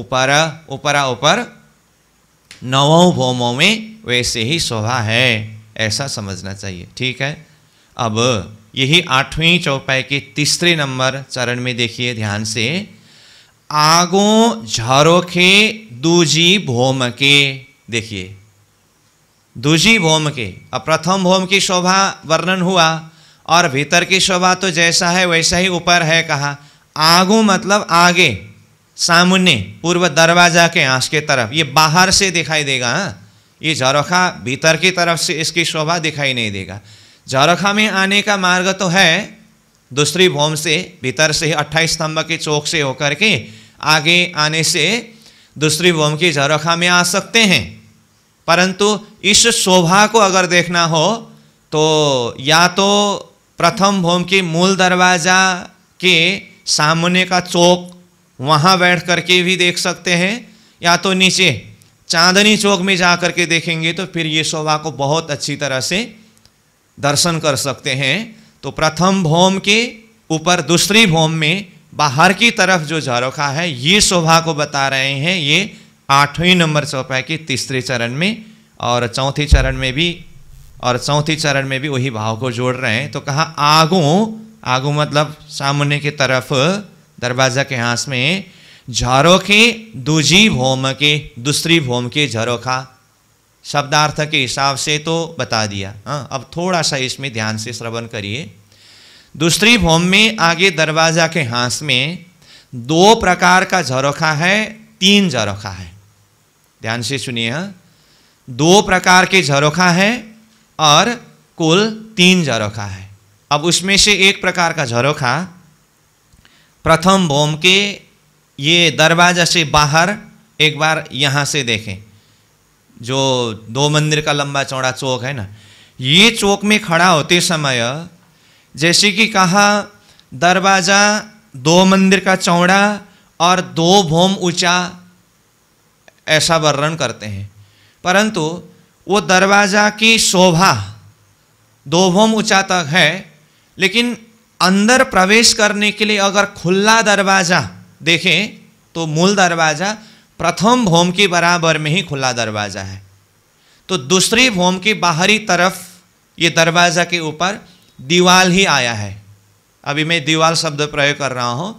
ऊपर ऊपर ऊपर नवों भोमों में वैसे ही शोभा है ऐसा समझना चाहिए ठीक है अब यही आठवीं चौपाई के तीसरे नंबर चरण में देखिए ध्यान से आगो झरोखे दूजी भौम के देखिए दूजी भौम के अब प्रथम भौम की शोभा वर्णन हुआ और भीतर की शोभा तो जैसा है वैसा ही ऊपर है कहा आगो मतलब आगे सामने पूर्व दरवाजा के आँस के तरफ ये बाहर से दिखाई देगा हाँ ये झरोखा भीतर की तरफ से इसकी शोभा दिखाई नहीं देगा झरोखा में आने का मार्ग तो है दूसरी भूम से भीतर से अट्ठाईस स्तंभ के चौक से होकर के आगे आने से दूसरी भूम की झरोखा में आ सकते हैं परंतु इस शोभा को अगर देखना हो तो या तो प्रथम भूम के मूल दरवाज़ा के सामने का चौक वहाँ बैठ कर के भी देख सकते हैं या तो नीचे चांदनी चौक में जा कर के देखेंगे तो फिर ये शोभा को बहुत अच्छी तरह से दर्शन कर सकते हैं तो प्रथम भौम के ऊपर दूसरी भौम में बाहर की तरफ जो झरोखा है ये शोभा को बता रहे हैं ये आठवीं नंबर शोभा के तीसरे चरण में और चौथे चरण में भी और चौथे चरण में भी वही भाव को जोड़ रहे हैं तो कहा आगू आगू मतलब सामने की तरफ दरवाजा के हाथ में झरोखे दूजी भौम के दूसरी भौम के झरोखा शब्दार्थ के हिसाब से तो बता दिया हाँ अब थोड़ा सा इसमें ध्यान से श्रवण करिए दूसरी भौम में आगे दरवाजा के हाथ में दो प्रकार का झरोखा है तीन झरोखा है ध्यान से सुनिए हाँ। दो प्रकार के झरोखा है और कुल तीन झरोखा है अब उसमें से एक प्रकार का झरोखा प्रथम भूम के ये दरवाजा से बाहर एक बार यहाँ से देखें जो दो मंदिर का लंबा चौड़ा चौक है ना ये चौक में खड़ा होते समय जैसे कि कहा दरवाज़ा दो मंदिर का चौड़ा और दो भोम ऊंचा ऐसा वर्णन करते हैं परंतु वो दरवाज़ा की शोभा दो भोम ऊंचा तक है लेकिन अंदर प्रवेश करने के लिए अगर खुला दरवाज़ा देखें तो मूल दरवाज़ा प्रथम भोम की बराबर में ही खुला दरवाज़ा है तो दूसरी भोम की बाहरी तरफ ये दरवाज़ा के ऊपर दीवाल ही आया है अभी मैं दीवाल शब्द प्रयोग कर रहा हूँ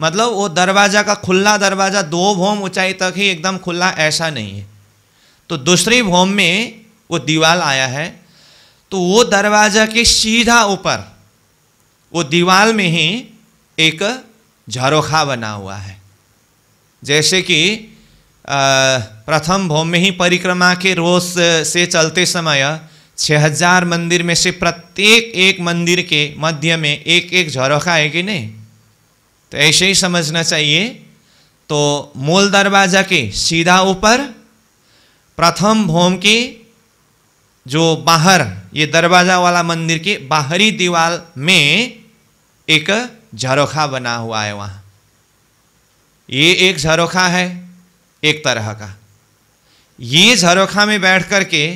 मतलब वो दरवाज़ा का खुला दरवाज़ा दो भोम ऊंचाई तक ही एकदम खुला ऐसा नहीं है तो दूसरी भोम में वो दीवाल आया है तो वो दरवाज़ा के सीधा ऊपर वो दीवाल में ही एक झरोखा बना हुआ है जैसे कि प्रथम भौम में ही परिक्रमा के रोज से चलते समय छः हजार मंदिर में से प्रत्येक एक मंदिर के मध्य में एक एक झरोखा है कि नहीं तो ऐसे ही समझना चाहिए तो मूल दरवाज़ा के सीधा ऊपर प्रथम भौम के जो बाहर ये दरवाज़ा वाला मंदिर के बाहरी दीवार में एक झरोखा बना हुआ है वहाँ ये एक झरोखा है एक तरह का ये झरोखा में बैठ कर के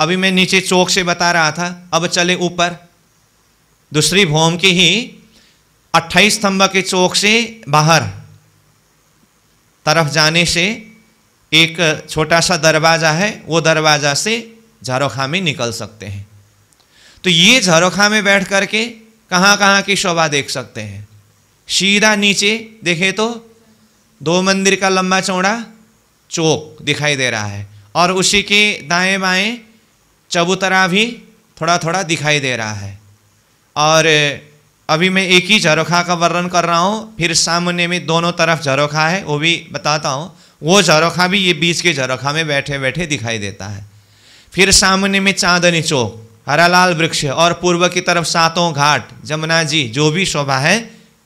अभी मैं नीचे चौक से बता रहा था अब चले ऊपर दूसरी भौम के ही अट्ठाईस स्तंभ के चौक से बाहर तरफ जाने से एक छोटा सा दरवाज़ा है वो दरवाज़ा से झरोखा में निकल सकते हैं तो ये झरोखा में बैठ करके कहाँ कहाँ की शोभा देख सकते हैं सीधा नीचे देखे तो दो मंदिर का लंबा चौड़ा चौक दिखाई दे रहा है और उसी के दाएं बाएं चबूतरा भी थोड़ा थोड़ा दिखाई दे रहा है और अभी मैं एक ही झरोखा का वर्णन कर रहा हूँ फिर सामने में दोनों तरफ झरोखा है वो भी बताता हूँ वो झरोखा भी ये बीच के झरोखा में बैठे बैठे दिखाई देता है फिर सामने में चांदनी चौक हरालाल वृक्ष और पूर्व की तरफ सातों घाट जमुना जी जो भी शोभा है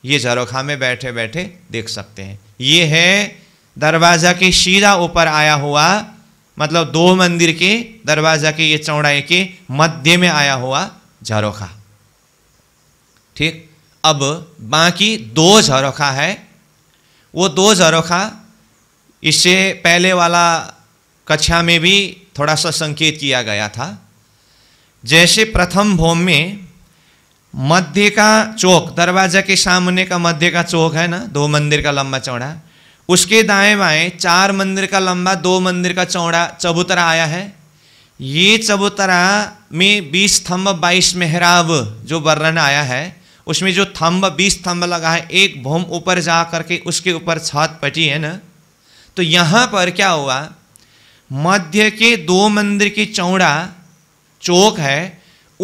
ये झरोखा में बैठे बैठे देख सकते हैं ये है दरवाज़ा के शीरा ऊपर आया हुआ मतलब दो मंदिर के दरवाज़ा के ये चौड़ाई के मध्य में आया हुआ झरोखा ठीक अब बाकी दो झरोखा है वो दो झरोखा इससे पहले वाला कक्षा में भी थोड़ा सा संकेत किया गया था जैसे प्रथम भोम में मध्य का चौक दरवाजा के सामने का मध्य का चौक है ना दो मंदिर का लंबा चौड़ा उसके दाएं बाएं चार मंदिर का लंबा दो मंदिर का चौड़ा चबूतरा आया है ये चबूतरा में बीस थम्ब बाईस मेहराब जो वर्णन आया है उसमें जो थम्ब बीस थम्ब लगा है एक भूम ऊपर जा करके उसके ऊपर छत पटी है ना तो यहाँ पर क्या हुआ मध्य के दो मंदिर की चौड़ा चौक है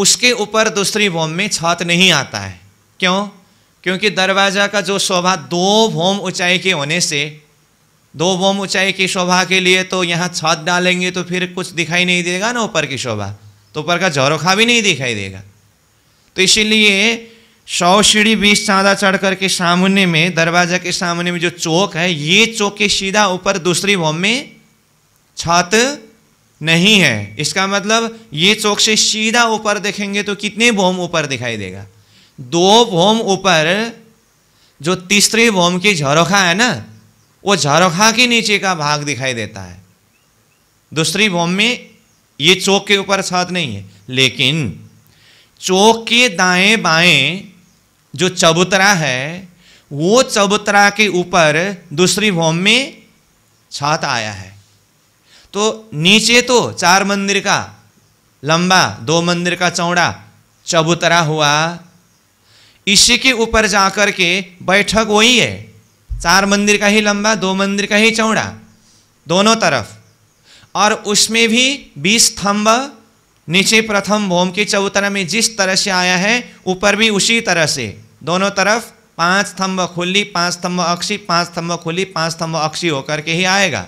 उसके ऊपर दूसरी भौम में छत नहीं आता है क्यों क्योंकि दरवाज़ा का जो शोभा दो भौम ऊंचाई के होने से दो भौम ऊंचाई की शोभा के लिए तो यहाँ छत डालेंगे तो फिर कुछ दिखाई नहीं देगा ना ऊपर की शोभा तो ऊपर का झरोखा भी नहीं दिखाई देगा तो इसीलिए सौ सीढ़ी बीस चाँदा चढ़ कर के सामने में दरवाजा के सामने में जो चौक है ये चौक के सीधा ऊपर दूसरी भौम में छत नहीं है इसका मतलब ये चौक से सीधा ऊपर देखेंगे तो कितने भोम ऊपर दिखाई देगा दो भोम ऊपर जो तीसरे भोम की झरोखा है ना वो झरोखा के नीचे का भाग दिखाई देता है दूसरी भोम में ये चौक के ऊपर छत नहीं है लेकिन चौक के दाएं बाएं जो चबूतरा है वो चबूतरा के ऊपर दूसरी भोम में छत आया है तो नीचे तो चार मंदिर का लंबा दो मंदिर का चौड़ा चबूतरा हुआ इसी के ऊपर जाकर के बैठक वही है चार मंदिर का ही लंबा दो मंदिर का ही चौड़ा दोनों तरफ और उसमें भी बीस थम्ब नीचे प्रथम भोम के चबूतरा में जिस तरह से आया है ऊपर भी उसी तरह से दोनों तरफ पांच थम्ब खुली पांच थम्ब अक्षी पांच थम्ब खुली पांच थम्ब अक्षी होकर के ही आएगा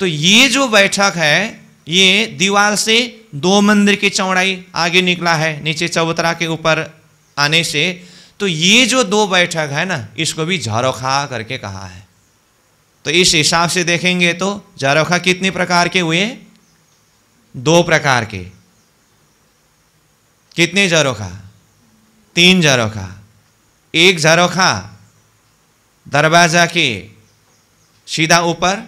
तो ये जो बैठक है ये दीवार से दो मंदिर की चौड़ाई आगे निकला है नीचे चबूतरा के ऊपर आने से तो ये जो दो बैठक है ना इसको भी झारोखा करके कहा है तो इस हिसाब से देखेंगे तो झारोखा कितने प्रकार के हुए दो प्रकार के कितने झारोखा तीन झारोखा एक झारोखा दरवाजा के सीधा ऊपर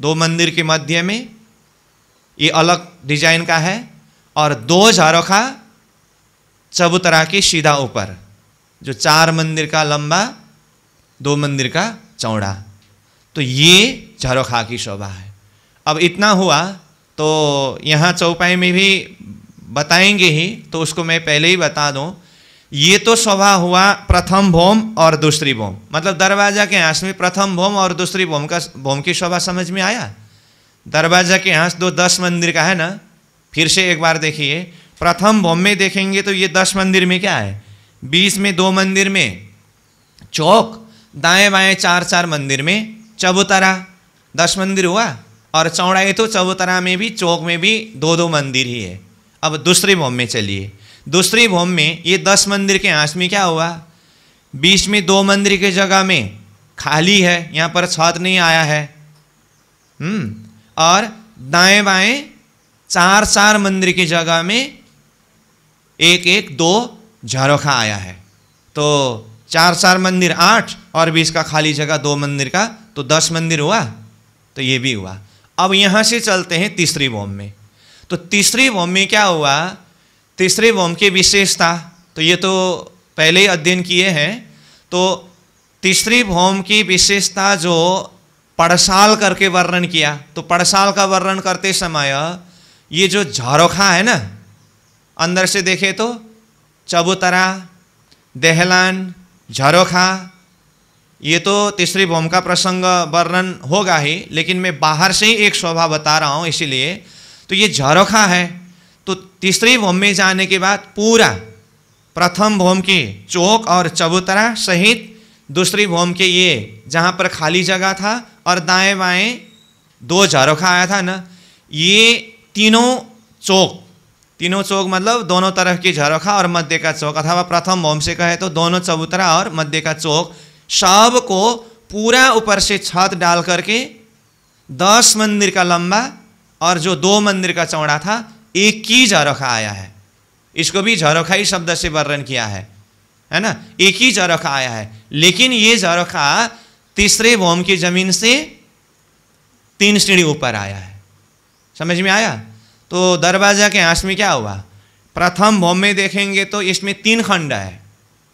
दो मंदिर के मध्य में ये अलग डिजाइन का है और दो झारोखा चबूतरा के सीधा ऊपर जो चार मंदिर का लंबा दो मंदिर का चौड़ा तो ये झारोखा की शोभा है अब इतना हुआ तो यहाँ चौपाई में भी बताएंगे ही तो उसको मैं पहले ही बता दूँ ये तो सभा हुआ प्रथम भोम और दूसरी भोम मतलब दरवाजा के हाँस में प्रथम भोम और दूसरी भोम का भोम की सभा समझ में आया दरवाजा के हाँस दो दस मंदिर का है ना फिर से एक बार देखिए प्रथम भोम में देखेंगे तो ये दस मंदिर में क्या है बीस में दो मंदिर में चौक दाएं बाएं चार चार मंदिर में चबूतरा दस मंदिर हुआ और चौड़ाई तो चबूतरा में भी चौक में भी दो दो मंदिर ही है अब दूसरे भोम में चलिए दूसरी भूम में ये दस मंदिर के आँच में क्या हुआ बीच में दो मंदिर के जगह में खाली है यहाँ पर छत नहीं आया है हम्म, और दाएं बाएं चार चार मंदिर की जगह में एक एक दो झरोखा आया है तो चार चार मंदिर आठ और बीस का खाली जगह दो मंदिर का तो दस मंदिर हुआ तो ये भी हुआ अब यहाँ से चलते हैं तीसरी बॉम में तो तीसरी बॉम में क्या हुआ तीसरे वोम की विशेषता तो ये तो पहले ही अध्ययन किए हैं तो तीसरी भौम की विशेषता जो पड़साल करके वर्णन किया तो पड़साल का वर्णन करते समय ये जो झारोखा है ना अंदर से देखे तो चबूतरा देहलान झरोखा ये तो तीसरी भौम का प्रसंग वर्णन होगा ही लेकिन मैं बाहर से ही एक शोभा बता रहा हूँ इसीलिए तो ये झारोखा है तो तीसरी भूम में जाने के बाद पूरा प्रथम भूम के चौक और चबूतरा सहित दूसरी भूम के ये जहाँ पर खाली जगह था और दाएं बाएं दो झरोखा आया था ना ये तीनों चौक तीनों चौक मतलब दोनों तरफ की झरोखा और मध्य का चौक अथवा प्रथम भूम से कहे तो दोनों चबूतरा और मध्य का चौक सब को पूरा ऊपर से छत डाल करके दस मंदिर का लंबा और जो दो मंदिर का चौड़ा था एक ही झरोखा आया है इसको भी झरोखाई शब्द से वर्णन किया है है ना एक ही झरोखा आया है लेकिन ये झरोखा तीसरे भोम की जमीन से तीन श्रेणी ऊपर आया है समझ में आया तो दरवाजा के आँस में क्या हुआ प्रथम भौम में देखेंगे तो इसमें तीन खंड है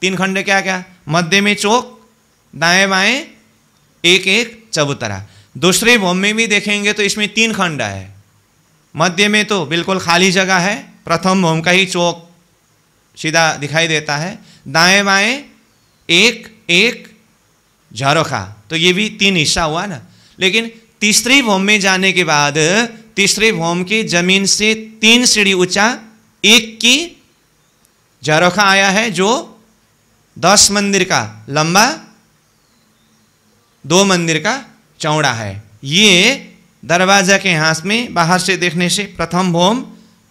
तीन खंड क्या क्या मध्य में चौक दाएं बाएं एक एक चबूतरा दूसरे भौम में भी देखेंगे तो इसमें तीन खंड है मध्य में तो बिल्कुल खाली जगह है प्रथम होम का ही चौक सीधा दिखाई देता है दाएं बाएं एक एक झरोखा तो ये भी तीन हिस्सा हुआ ना लेकिन तीसरे भूम में जाने के बाद तीसरे भूम की जमीन से तीन सीढ़ी ऊंचा एक की झरोखा आया है जो दस मंदिर का लंबा दो मंदिर का चौड़ा है ये दरवाजा के हाथ में बाहर से देखने से प्रथम बोम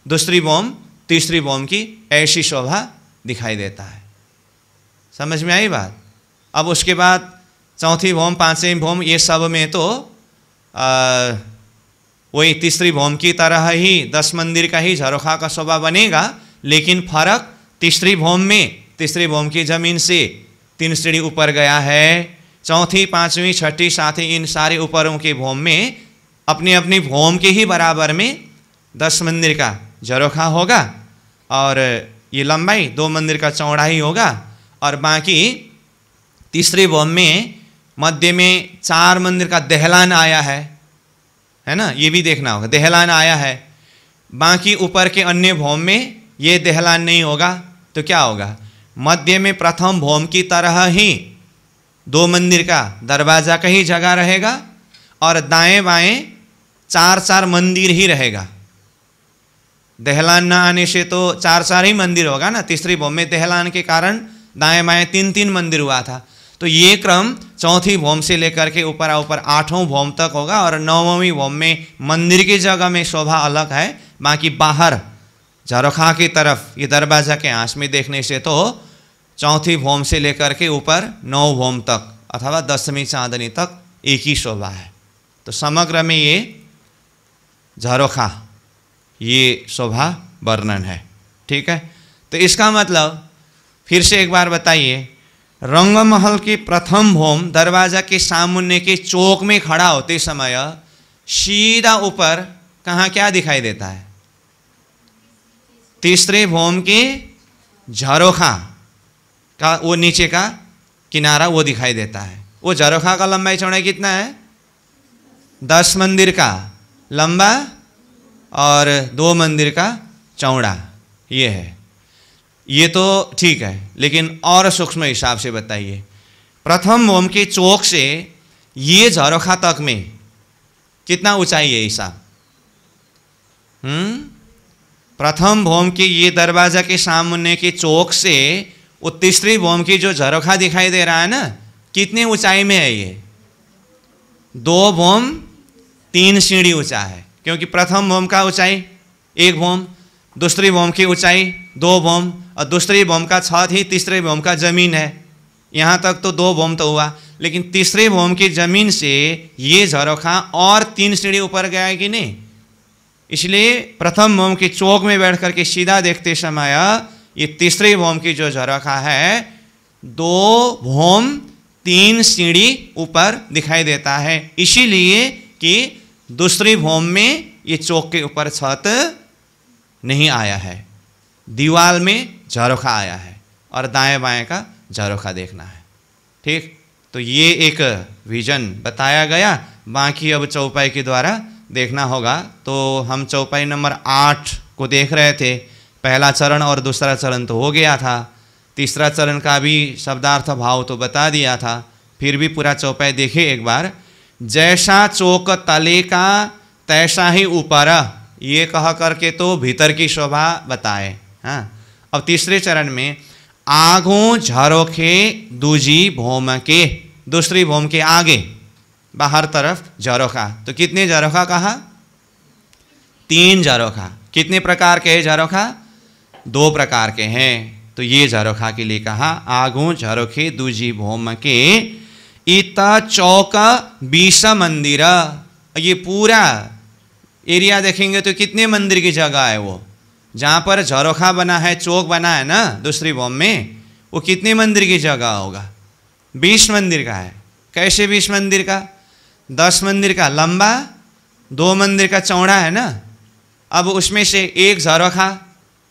दूसरी बोम तीसरी बोम की ऐसी शोभा दिखाई देता है समझ में आई बात अब उसके बाद चौथी भोम पाँचवीं भोम ये सब में तो वही तीसरी भोम की तरह ही दस मंदिर का ही झरोखा का शोभा बनेगा लेकिन फर्क तीसरी भोम में तीसरी भोम की जमीन से तीन सीढ़ी ऊपर गया है चौथी पाँचवीं छठी साथी इन सारे ऊपरों के भोम में अपने अपने होम के ही बराबर में दस मंदिर का जरोखा होगा और ये लंबाई दो मंदिर का चौड़ाई होगा और बाकी तीसरे भोम में मध्य में चार मंदिर का दहलान आया है है ना ये भी देखना होगा दहलान आया है बाकी ऊपर के अन्य भोम में ये दहलान नहीं होगा तो क्या होगा मध्य में प्रथम भोम की तरह ही दो मंदिर का दरवाज़ा का ही जगह रहेगा और दाएं बाएं चार चार मंदिर ही रहेगा दहलान ना आने से तो चार चार ही मंदिर होगा ना तीसरी भोम में दहलान के कारण दाएं बाएं तीन तीन मंदिर हुआ था तो ये क्रम चौथी भोम से लेकर के ऊपर ऊपर आठों भोम तक होगा और नौवीं भोम में मंदिर की जगह में शोभा अलग है बाकी बाहर जरोखा की तरफ ये दरवाजा के आँस में देखने से तो चौथी भोम से लेकर के ऊपर नौ भोम तक अथवा दसवीं चांदनी तक एक ही शोभा है तो समग्र में ये झरोखा ये शोभा वर्णन है ठीक है तो इसका मतलब फिर से एक बार बताइए रंगमहल की प्रथम भूम दरवाज़ा के सामने के चौक में खड़ा होते समय सीधा ऊपर कहाँ क्या दिखाई देता है तीसरे भूम की झरोखा का वो नीचे का किनारा वो दिखाई देता है वो झरोखा का लंबाई चौड़ाई कितना है दस मंदिर का लंबा और दो मंदिर का चौड़ा ये है ये तो ठीक है लेकिन और सूक्ष्म हिसाब से बताइए प्रथम ओम के चौक से ये झरोखा तक में कितना ऊंचाई है हिसाब हम्म? प्रथम भोम के ये दरवाजा के सामने के चौक से वो तीसरी भोम की जो झरोखा दिखाई दे रहा है ना कितनी ऊंचाई में है ये दो भोम तीन सीढ़ी ऊंचा है क्योंकि प्रथम भूम का ऊंचाई एक भूम दूसरी भूम की ऊंचाई दो भूम और दूसरी भूम का छत ही तीसरे भूम का जमीन है यहाँ तक तो दो भौम तो हुआ लेकिन तीसरे भूम की जमीन से ये झरोखा और तीन सीढ़ी ऊपर गया कि नहीं इसलिए प्रथम भूम के चौक में बैठ करके सीधा देखते समय ये तीसरे भूम की जो झरोखा है दो भूम तीन सीढ़ी ऊपर दिखाई देता है इसीलिए कि दूसरी भूम में ये चौक के ऊपर छत नहीं आया है दीवार में झरोखा आया है और दाएं बाएं का झरोखा देखना है ठीक तो ये एक विजन बताया गया बाकी अब चौपाई के द्वारा देखना होगा तो हम चौपाई नंबर आठ को देख रहे थे पहला चरण और दूसरा चरण तो हो गया था तीसरा चरण का भी शब्दार्थ भाव तो बता दिया था फिर भी पूरा चौपाई देखे एक बार जैसा चोक तले का तैसा ही ऊपर ये कह करके तो भीतर की शोभा बताए हाँ अब तीसरे चरण में आगों झरोखे दूजी भोम के दूसरी भोम के आगे बाहर तरफ झरोखा तो कितने झरोखा कहा तीन झरोखा कितने प्रकार के है झरोखा दो प्रकार के हैं तो ये झरोखा के लिए कहा आगों झरोखे दूजी भोम के इता चौक बीसा मंदिरा ये पूरा एरिया देखेंगे तो कितने मंदिर की जगह है वो जहाँ पर झरोखा बना है चौक बना है ना दूसरी बॉम में वो कितने मंदिर की जगह होगा बीस मंदिर का है कैसे बीस मंदिर का दस मंदिर का लंबा दो मंदिर का चौड़ा है ना अब उसमें से एक झरोखा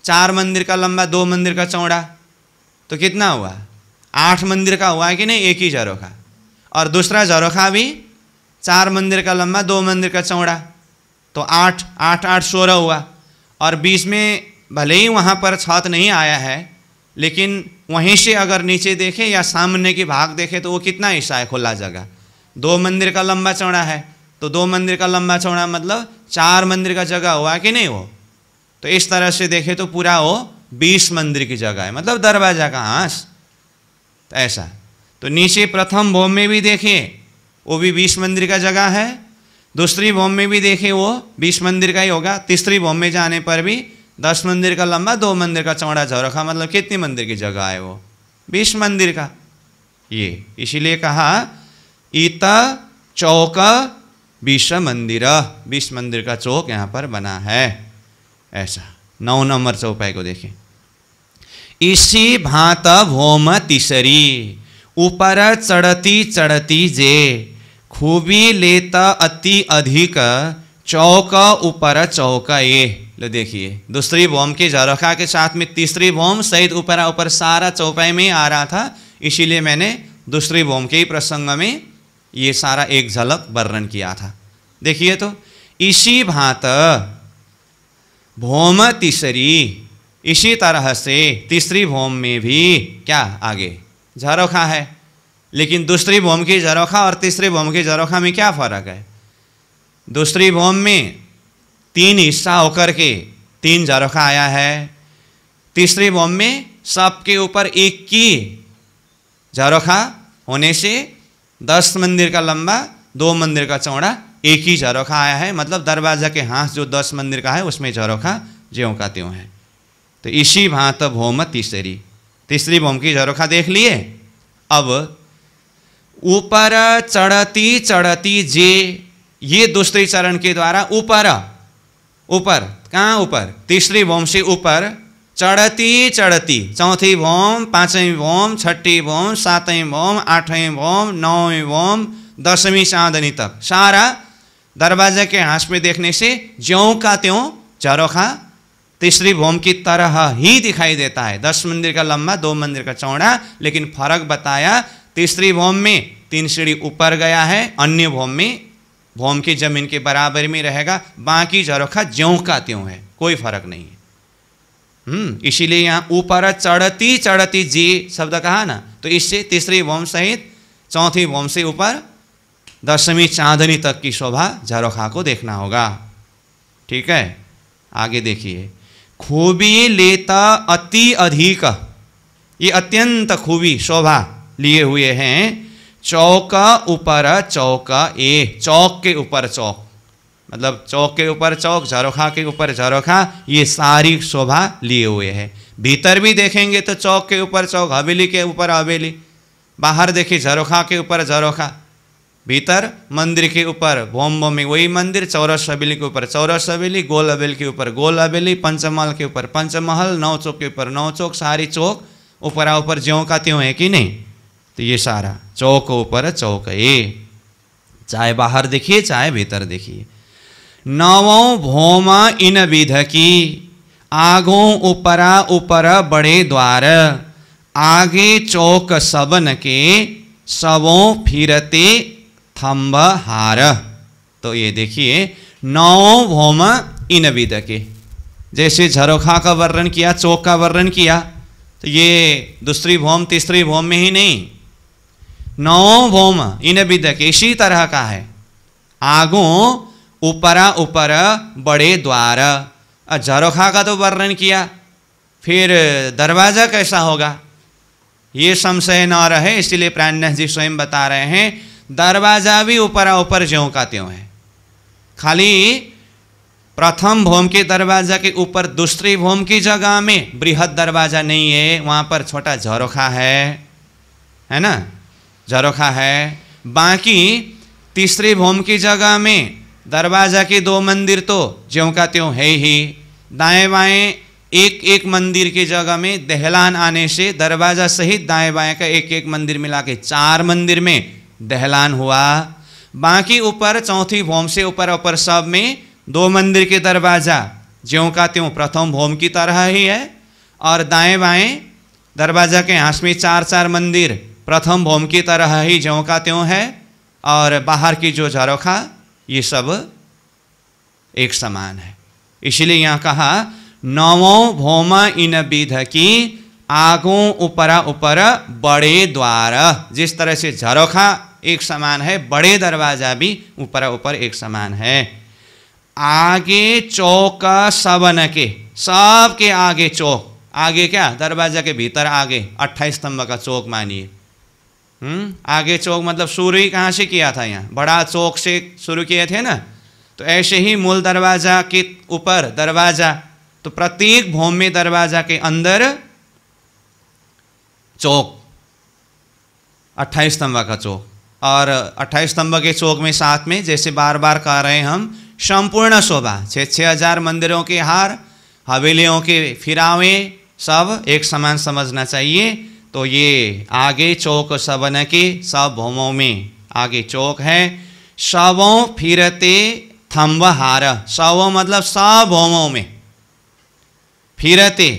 चार मंदिर का लंबा दो मंदिर का चौड़ा तो कितना हुआ आठ मंदिर का हुआ है कि नहीं एक ही झरोखा और दूसरा झरोखा भी चार मंदिर का लंबा दो मंदिर का चौड़ा तो आठ आठ आठ सोलह हुआ और बीच में भले ही वहाँ पर छत नहीं आया है लेकिन वहीं से अगर नीचे देखें या सामने की भाग देखें तो वो कितना हिस्सा है खुला जगह दो मंदिर का लंबा चौड़ा है तो दो मंदिर का लंबा चौड़ा मतलब चार मंदिर का जगह हुआ कि नहीं हो तो इस तरह से देखें तो पूरा वो बीस मंदिर की जगह है मतलब दरवाजा का हाँस तो ऐसा तो नीचे प्रथम भोम में भी देखें वो भी बीस मंदिर का जगह है दूसरी भोम में भी देखें वो बीस मंदिर का ही होगा तीसरी भोम में जाने पर भी दस मंदिर का लंबा दो मंदिर का चौड़ा चौरखा मतलब कितने मंदिर की जगह है वो बीस मंदिर का ये इसीलिए कहा इत चौक विश्व मंदिर बीस मंदिर का चौक यहाँ पर बना है ऐसा नौ नंबर चौपाई को देखें इसी भांत भोम तीसरी ऊपर चढ़ती चढ़ती जे खूबी लेता अति अधिक चौक ऊपर चौक ये लो देखिए दूसरी बॉम के जरखा के साथ में तीसरी बॉम सहित ऊपर ऊपर सारा चौपाई में आ रहा था इसीलिए मैंने दूसरी बॉम के ही प्रसंग में ये सारा एक झलक वर्णन किया था देखिए तो इसी भात भौम तीसरी इसी तरह से तीसरी भौम में भी क्या आगे झरोखा है लेकिन दूसरी भूम की झरोखा और तीसरी भूम की झरोखा में क्या फ़र्क है दूसरी भूम में तीन हिस्सा होकर के तीन झरोखा आया है तीसरी भूम में सबके ऊपर एक की झरोखा होने से दस मंदिर का लंबा दो मंदिर का चौड़ा एक ही झरोखा आया है मतलब दरवाजा के हाथ जो दस मंदिर का है उसमें झरोखा ज्यों का त्यों है तो इसी भात भौम तीसरी तीसरी भूम की जरोखा देख लिए अब ऊपर चढ़ती चढ़ती जे ये दूसरे चरण के द्वारा ऊपर ऊपर कहाँ ऊपर तीसरी भूम से ऊपर चढ़ती चढ़ती चौथी भौम पाँचवीं भौम छठी भौम सातवीं भौम आठवीं भौम नौवीं भौम दसवीं चांदनी तक सारा दरवाजे के हाँस में देखने से ज्यों का त्यों चरोखा तीसरी भूम की तरह ही दिखाई देता है दस मंदिर का लंबा दो मंदिर का चौड़ा लेकिन फर्क बताया तीसरी भूम में तीन सीढ़ी ऊपर गया है अन्य भूम में भूम की जमीन के बराबर में रहेगा बाकी जरोखा ज्यों का त्यों है कोई फर्क नहीं है हम्म, इसीलिए यहाँ ऊपर चढ़ती चढ़ती जी शब्द कहा ना तो इससे तीसरी भूम सहित चौथी भूम से ऊपर दसवीं चांदनी तक की शोभा झरोखा को देखना होगा ठीक है आगे देखिए खूबी लेता अति अधिक ये अत्यंत खूबी शोभा लिए हुए हैं चौका ऊपर चौका ए चौक के ऊपर चौक मतलब चौक के ऊपर चौक झरोखा के ऊपर झरोखा ये सारी शोभा लिए हुए है भीतर भी देखेंगे तो चौक के ऊपर चौक हवेली के ऊपर हवेली बाहर देखिए झरोखा के ऊपर झरोखा भीतर मंदिर के ऊपर बोम में वही मंदिर चौरस हवेली के ऊपर चौरस हवेली गोल हवेली के ऊपर गोल हवेली पंचमहल के ऊपर पंचमहल नौ चौक के ऊपर नौ चौक सारी चौक ऊपरा ऊपर ज्यों का त्यों है कि नहीं तो ये सारा चौक ऊपर चौक ये चाहे बाहर देखिए चाहे भीतर देखिए नवों भोमा इन विध की आगो ऊपरा ऊपर बड़े द्वार आगे चौक सबन के सबों फिरते थम्ब हार तो ये देखिए नौ भौम इन विद के जैसे झरोखा का वर्णन किया चौक का वर्णन किया तो ये दूसरी भौम तीसरी भौम में ही नहीं नौ भौम इन विद के इसी तरह का है आगो ऊपरा ऊपर बड़े द्वार झरोखा का तो वर्णन किया फिर दरवाज़ा कैसा होगा ये संशय न रहे इसलिए प्राणनाथ जी स्वयं बता रहे हैं दरवाजा भी ऊपर ऊपर ज्यों का त्यों है खाली प्रथम भोम के दरवाजा के ऊपर दूसरी भोम की जगह में बृहद दरवाजा नहीं है वहां पर छोटा झरोखा है है ना झरोखा है बाकी तीसरी भोम की जगह में दरवाजा के दो मंदिर तो ज्यों का त्यों है ही दाएं बाएं एक एक मंदिर की जगह में दहलान आने से दरवाजा सहित दाएं बाएं का एक एक मंदिर मिला के चार मंदिर में दहलान हुआ बाकी ऊपर चौथी भोम से ऊपर ऊपर सब में दो मंदिर के दरवाज़ा ज्यों का त्यों प्रथम भोम की तरह ही है और दाएं बाएं दरवाज़ा के हाँस में चार चार मंदिर प्रथम भोम की तरह ही ज्यों का त्यों है और बाहर की जो झरोखा ये सब एक समान है इसलिए यहाँ कहा नवों भोम इन विध की आगो ऊपरा ऊपर बड़े द्वार जिस तरह से झरोखा एक समान है बड़े दरवाज़ा भी ऊपर ऊपर एक समान है आगे चौक सबन के सब के आगे चौक आगे क्या दरवाज़ा के भीतर आगे अट्ठाईस स्तंभ का चौक मानिए हम्म, आगे चौक मतलब शुरू ही कहाँ से किया था यहाँ बड़ा चौक से शुरू किए थे ना तो ऐसे ही मूल दरवाज़ा के ऊपर दरवाज़ा तो प्रत्येक भूमि दरवाज़ा के अंदर चौक अट्ठाईस स्तंभ का चौक और अट्ठाईस स्तंभ के चौक में साथ में जैसे बार बार कह रहे हैं हम संपूर्ण शोभा छः छः हजार मंदिरों के हार हवेलियों के फिरावे सब एक समान समझना चाहिए तो ये आगे चौक सबन के सब भूमों में आगे चौक है शवों फिरते थम्ब हार शवों मतलब सब भूमों में फिरते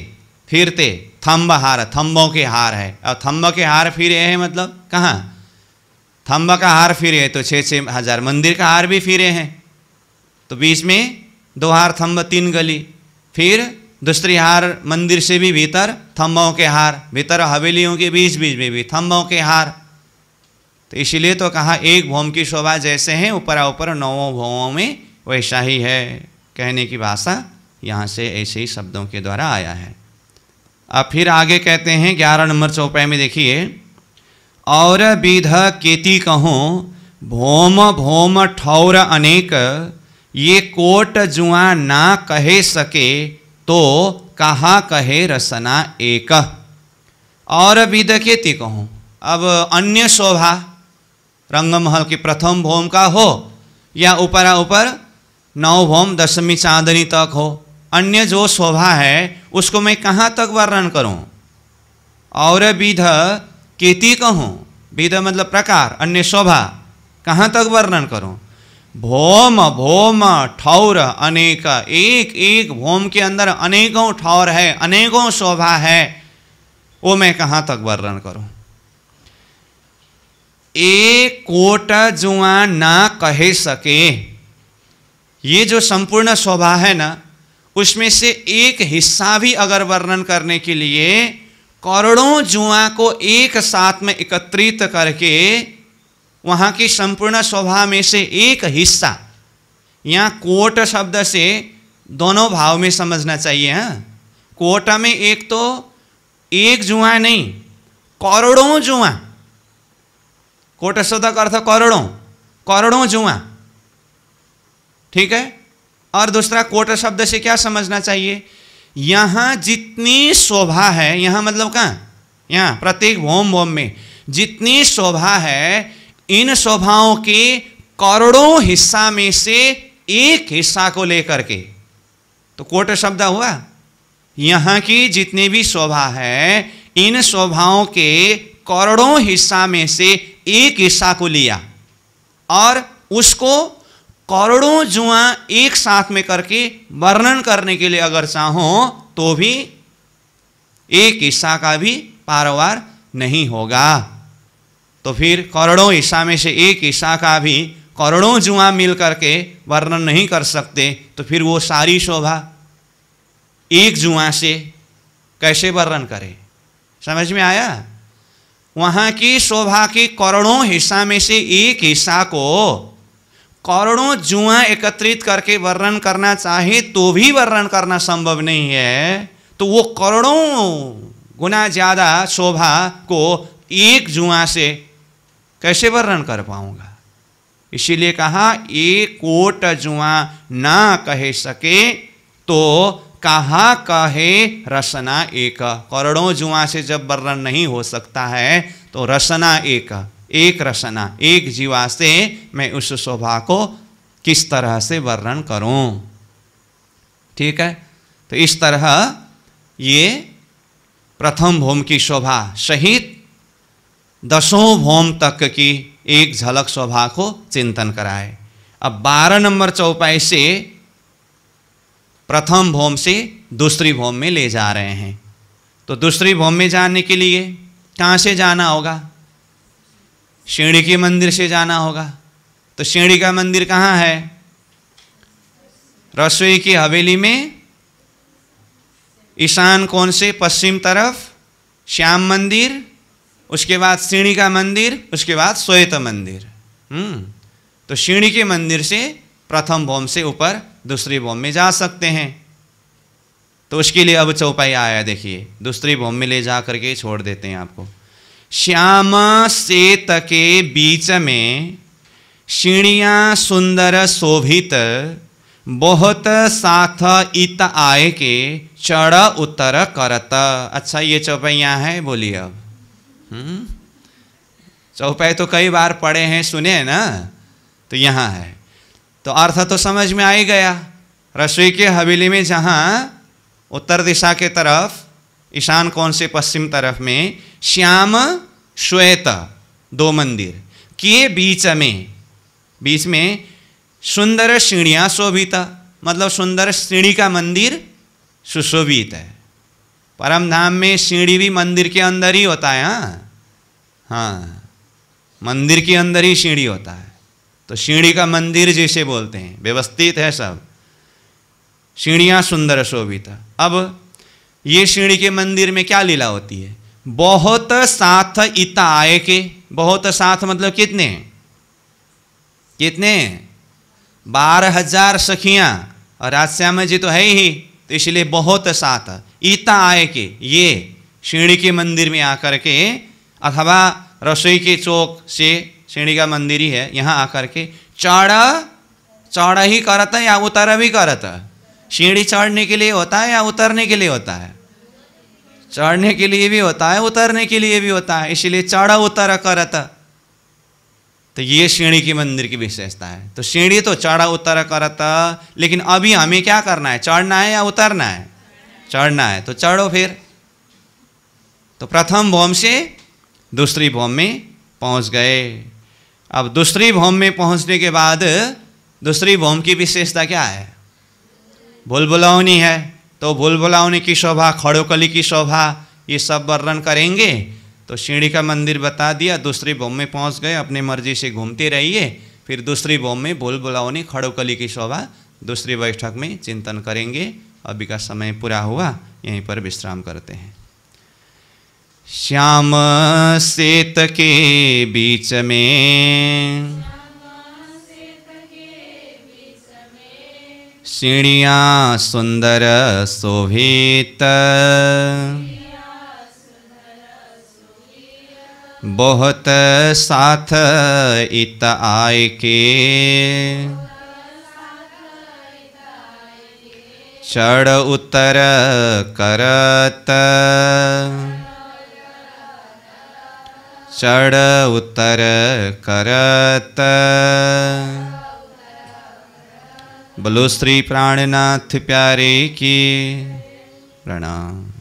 फिरते थम्ब हार थम्बों के हार है और थम्ब के हार फिरे हैं मतलब कहाँ थम्ब का हार फिरे तो छः छः हज़ार मंदिर का हार भी फिरे हैं तो बीच में दो हार थम्ब तीन गली फिर दूसरी हार मंदिर से भी भीतर थम्बों के हार भीतर हवेलियों के बीच बीच में भी थम्बों के हार तो इसीलिए तो कहा एक भौम की शोभा जैसे हैं ऊपरा ऊपर नौों भौमों में वैसा ही है कहने की भाषा यहाँ से ऐसे ही शब्दों के द्वारा आया है अब फिर आगे कहते हैं ग्यारह नंबर चौपाई में देखिए और विध केति कहूँ भोम भोम ठौर अनेक ये कोट जुआ ना कहे सके तो कहा कहे रसना एक और विध केति कहूँ अब अन्य शोभा रंगमहल की प्रथम भोम का हो या ऊपरा ऊपर नौ भोम दशमी चांदनी तक हो अन्य जो शोभा है उसको मैं कहाँ तक वर्णन करूँ और विध केती कहूँ वेद मतलब प्रकार अन्य शोभा कहाँ तक वर्णन करूँ भौम भौम ठौर अनेक एक एक भोम के अंदर अनेकों ठौर है अनेकों शोभा है वो मैं कहाँ तक वर्णन करूँ एक कोट जुआ ना कहे सके ये जो संपूर्ण शोभा है ना उसमें से एक हिस्सा भी अगर वर्णन करने के लिए करोड़ों जुआ को एक साथ में एकत्रित करके वहां की संपूर्ण स्वभाव में से एक हिस्सा यहाँ कोट शब्द से दोनों भाव में समझना चाहिए हाँ कोटा में एक तो एक जुआ नहीं करोड़ों जुआ कोटा शब्द का अर्थ करोड़ों करोड़ों जुआ ठीक है और दूसरा कोट शब्द से क्या समझना चाहिए यहाँ जितनी शोभा है यहाँ मतलब कहाँ यहाँ प्रत्येक भोम भोम में जितनी शोभा है इन शोभाओं के करोड़ों हिस्सा में से एक हिस्सा को लेकर के तो कोट शब्द हुआ यहाँ की जितनी भी शोभा है इन शोभाओं के करोड़ों हिस्सा में से एक हिस्सा को लिया और उसको करोड़ों जुआ एक साथ में करके वर्णन करने के लिए अगर चाहो तो भी एक हिस्सा का भी पारोवार नहीं होगा तो फिर करोड़ों हिस्सा में से एक हिस्सा का भी करोड़ों जुआ मिल करके वर्णन नहीं कर सकते तो फिर वो सारी शोभा एक जुआ से कैसे वर्णन करें समझ में आया वहां की शोभा के करोड़ों हिस्सा में से एक हिस्सा को करोड़ों जुआ एकत्रित करके वर्णन करना चाहे तो भी वर्णन करना संभव नहीं है तो वो करोड़ों गुना ज़्यादा शोभा को एक जुआ से कैसे वर्णन कर पाऊंगा इसीलिए कहा एक कोट जुआ ना कहे सके तो कहा कहे रसना एक करोड़ों जुआ से जब वर्णन नहीं हो सकता है तो रसना एक एक रसना एक जीवा से मैं उस शोभा को किस तरह से वर्णन करूं ठीक है तो इस तरह ये प्रथम भूम की शोभा सहित दसों भूम तक की एक झलक शोभा को चिंतन कराए अब बारह नंबर चौपाई से प्रथम भूम से दूसरी भूम में ले जा रहे हैं तो दूसरी भूम में जाने के लिए कहाँ से जाना होगा शिरडी के मंदिर से जाना होगा तो शिरडी का मंदिर कहाँ है रसोई की हवेली में ईशान कौन से पश्चिम तरफ श्याम मंदिर उसके बाद सीढ़ी का मंदिर उसके बाद श्वेत मंदिर हम्म। तो सीढ़ी के मंदिर से प्रथम भौम से ऊपर दूसरी बोम में जा सकते हैं तो उसके लिए अब चौपाई आया देखिए दूसरी भौम में ले जा करके छोड़ देते हैं आपको श्याम सेत के बीच में शिणिया सुंदर शोभित बहुत साथ इत आए के चढ़ उतर करत अच्छा ये चौपाइया है बोलिए अब हम्म? चौपाई तो कई बार पढ़े हैं सुने हैं ना तो यहाँ है तो अर्थ तो समझ में आ ही गया रसोई के हवेली में जहाँ उत्तर दिशा के तरफ ईशान कौन से पश्चिम तरफ में श्याम श्वेत दो मंदिर के बीच में बीच में सुंदर श्रीणिया शोभित मतलब सुंदर सीढ़ी का मंदिर सुशोभित है परम धाम में सीढ़ी भी मंदिर के अंदर ही होता है हाँ हाँ मंदिर के अंदर ही सीढ़ी होता है तो सीढ़ी का मंदिर जैसे बोलते हैं व्यवस्थित है सब सीढ़ियाँ सुंदर शोभित अब ये श्रेणी के मंदिर में क्या लीला होती है बहुत साथ इता आए के बहुत साथ मतलब कितने कितने बारह हजार सखियां और आज श्यामा जी तो है ही तो इसलिए बहुत साथ इता आए के ये श्रेणी के मंदिर में आकर के अथवा रसोई के चौक से श्रेणी का मंदिर ही है यहाँ आकर के चौड़ा चौड़ा ही करता या उतारा भी करता सीढ़ी चढ़ने के लिए होता है या उतरने के लिए होता है चढ़ने के लिए भी होता है उतरने के लिए भी होता है इसलिए चढ़ा उतर करत तो ये सीढ़ी के मंदिर की विशेषता है तो सीढ़ी तो चढ़ा उतर करत लेकिन अभी हमें क्या करना है चढ़ना है या उतरना है चढ़ना है तो चढ़ो फिर तो प्रथम भौम से दूसरी भौम में पहुंच गए अब दूसरी भौम में पहुंचने के बाद दूसरी भौम की विशेषता क्या है भूलभुलावनी है तो भूलभुलावनी की शोभा खड़ोकली की शोभा ये सब वर्णन करेंगे तो सीढ़ी का मंदिर बता दिया दूसरी भूम में पहुंच गए अपनी मर्जी से घूमते रहिए फिर दूसरी भूम में भूल बुलावनी खड़ोकली की शोभा दूसरी बैठक में चिंतन करेंगे अभी का समय पूरा हुआ यहीं पर विश्राम करते हैं श्याम सेत के बीच में सीढ़ियाँ सुंदर शोभित बहुत साथ इत आय के चढ़ उतर करत चढ़ उतर करत बोलो श्री प्राणनाथ प्यारे की प्रणाम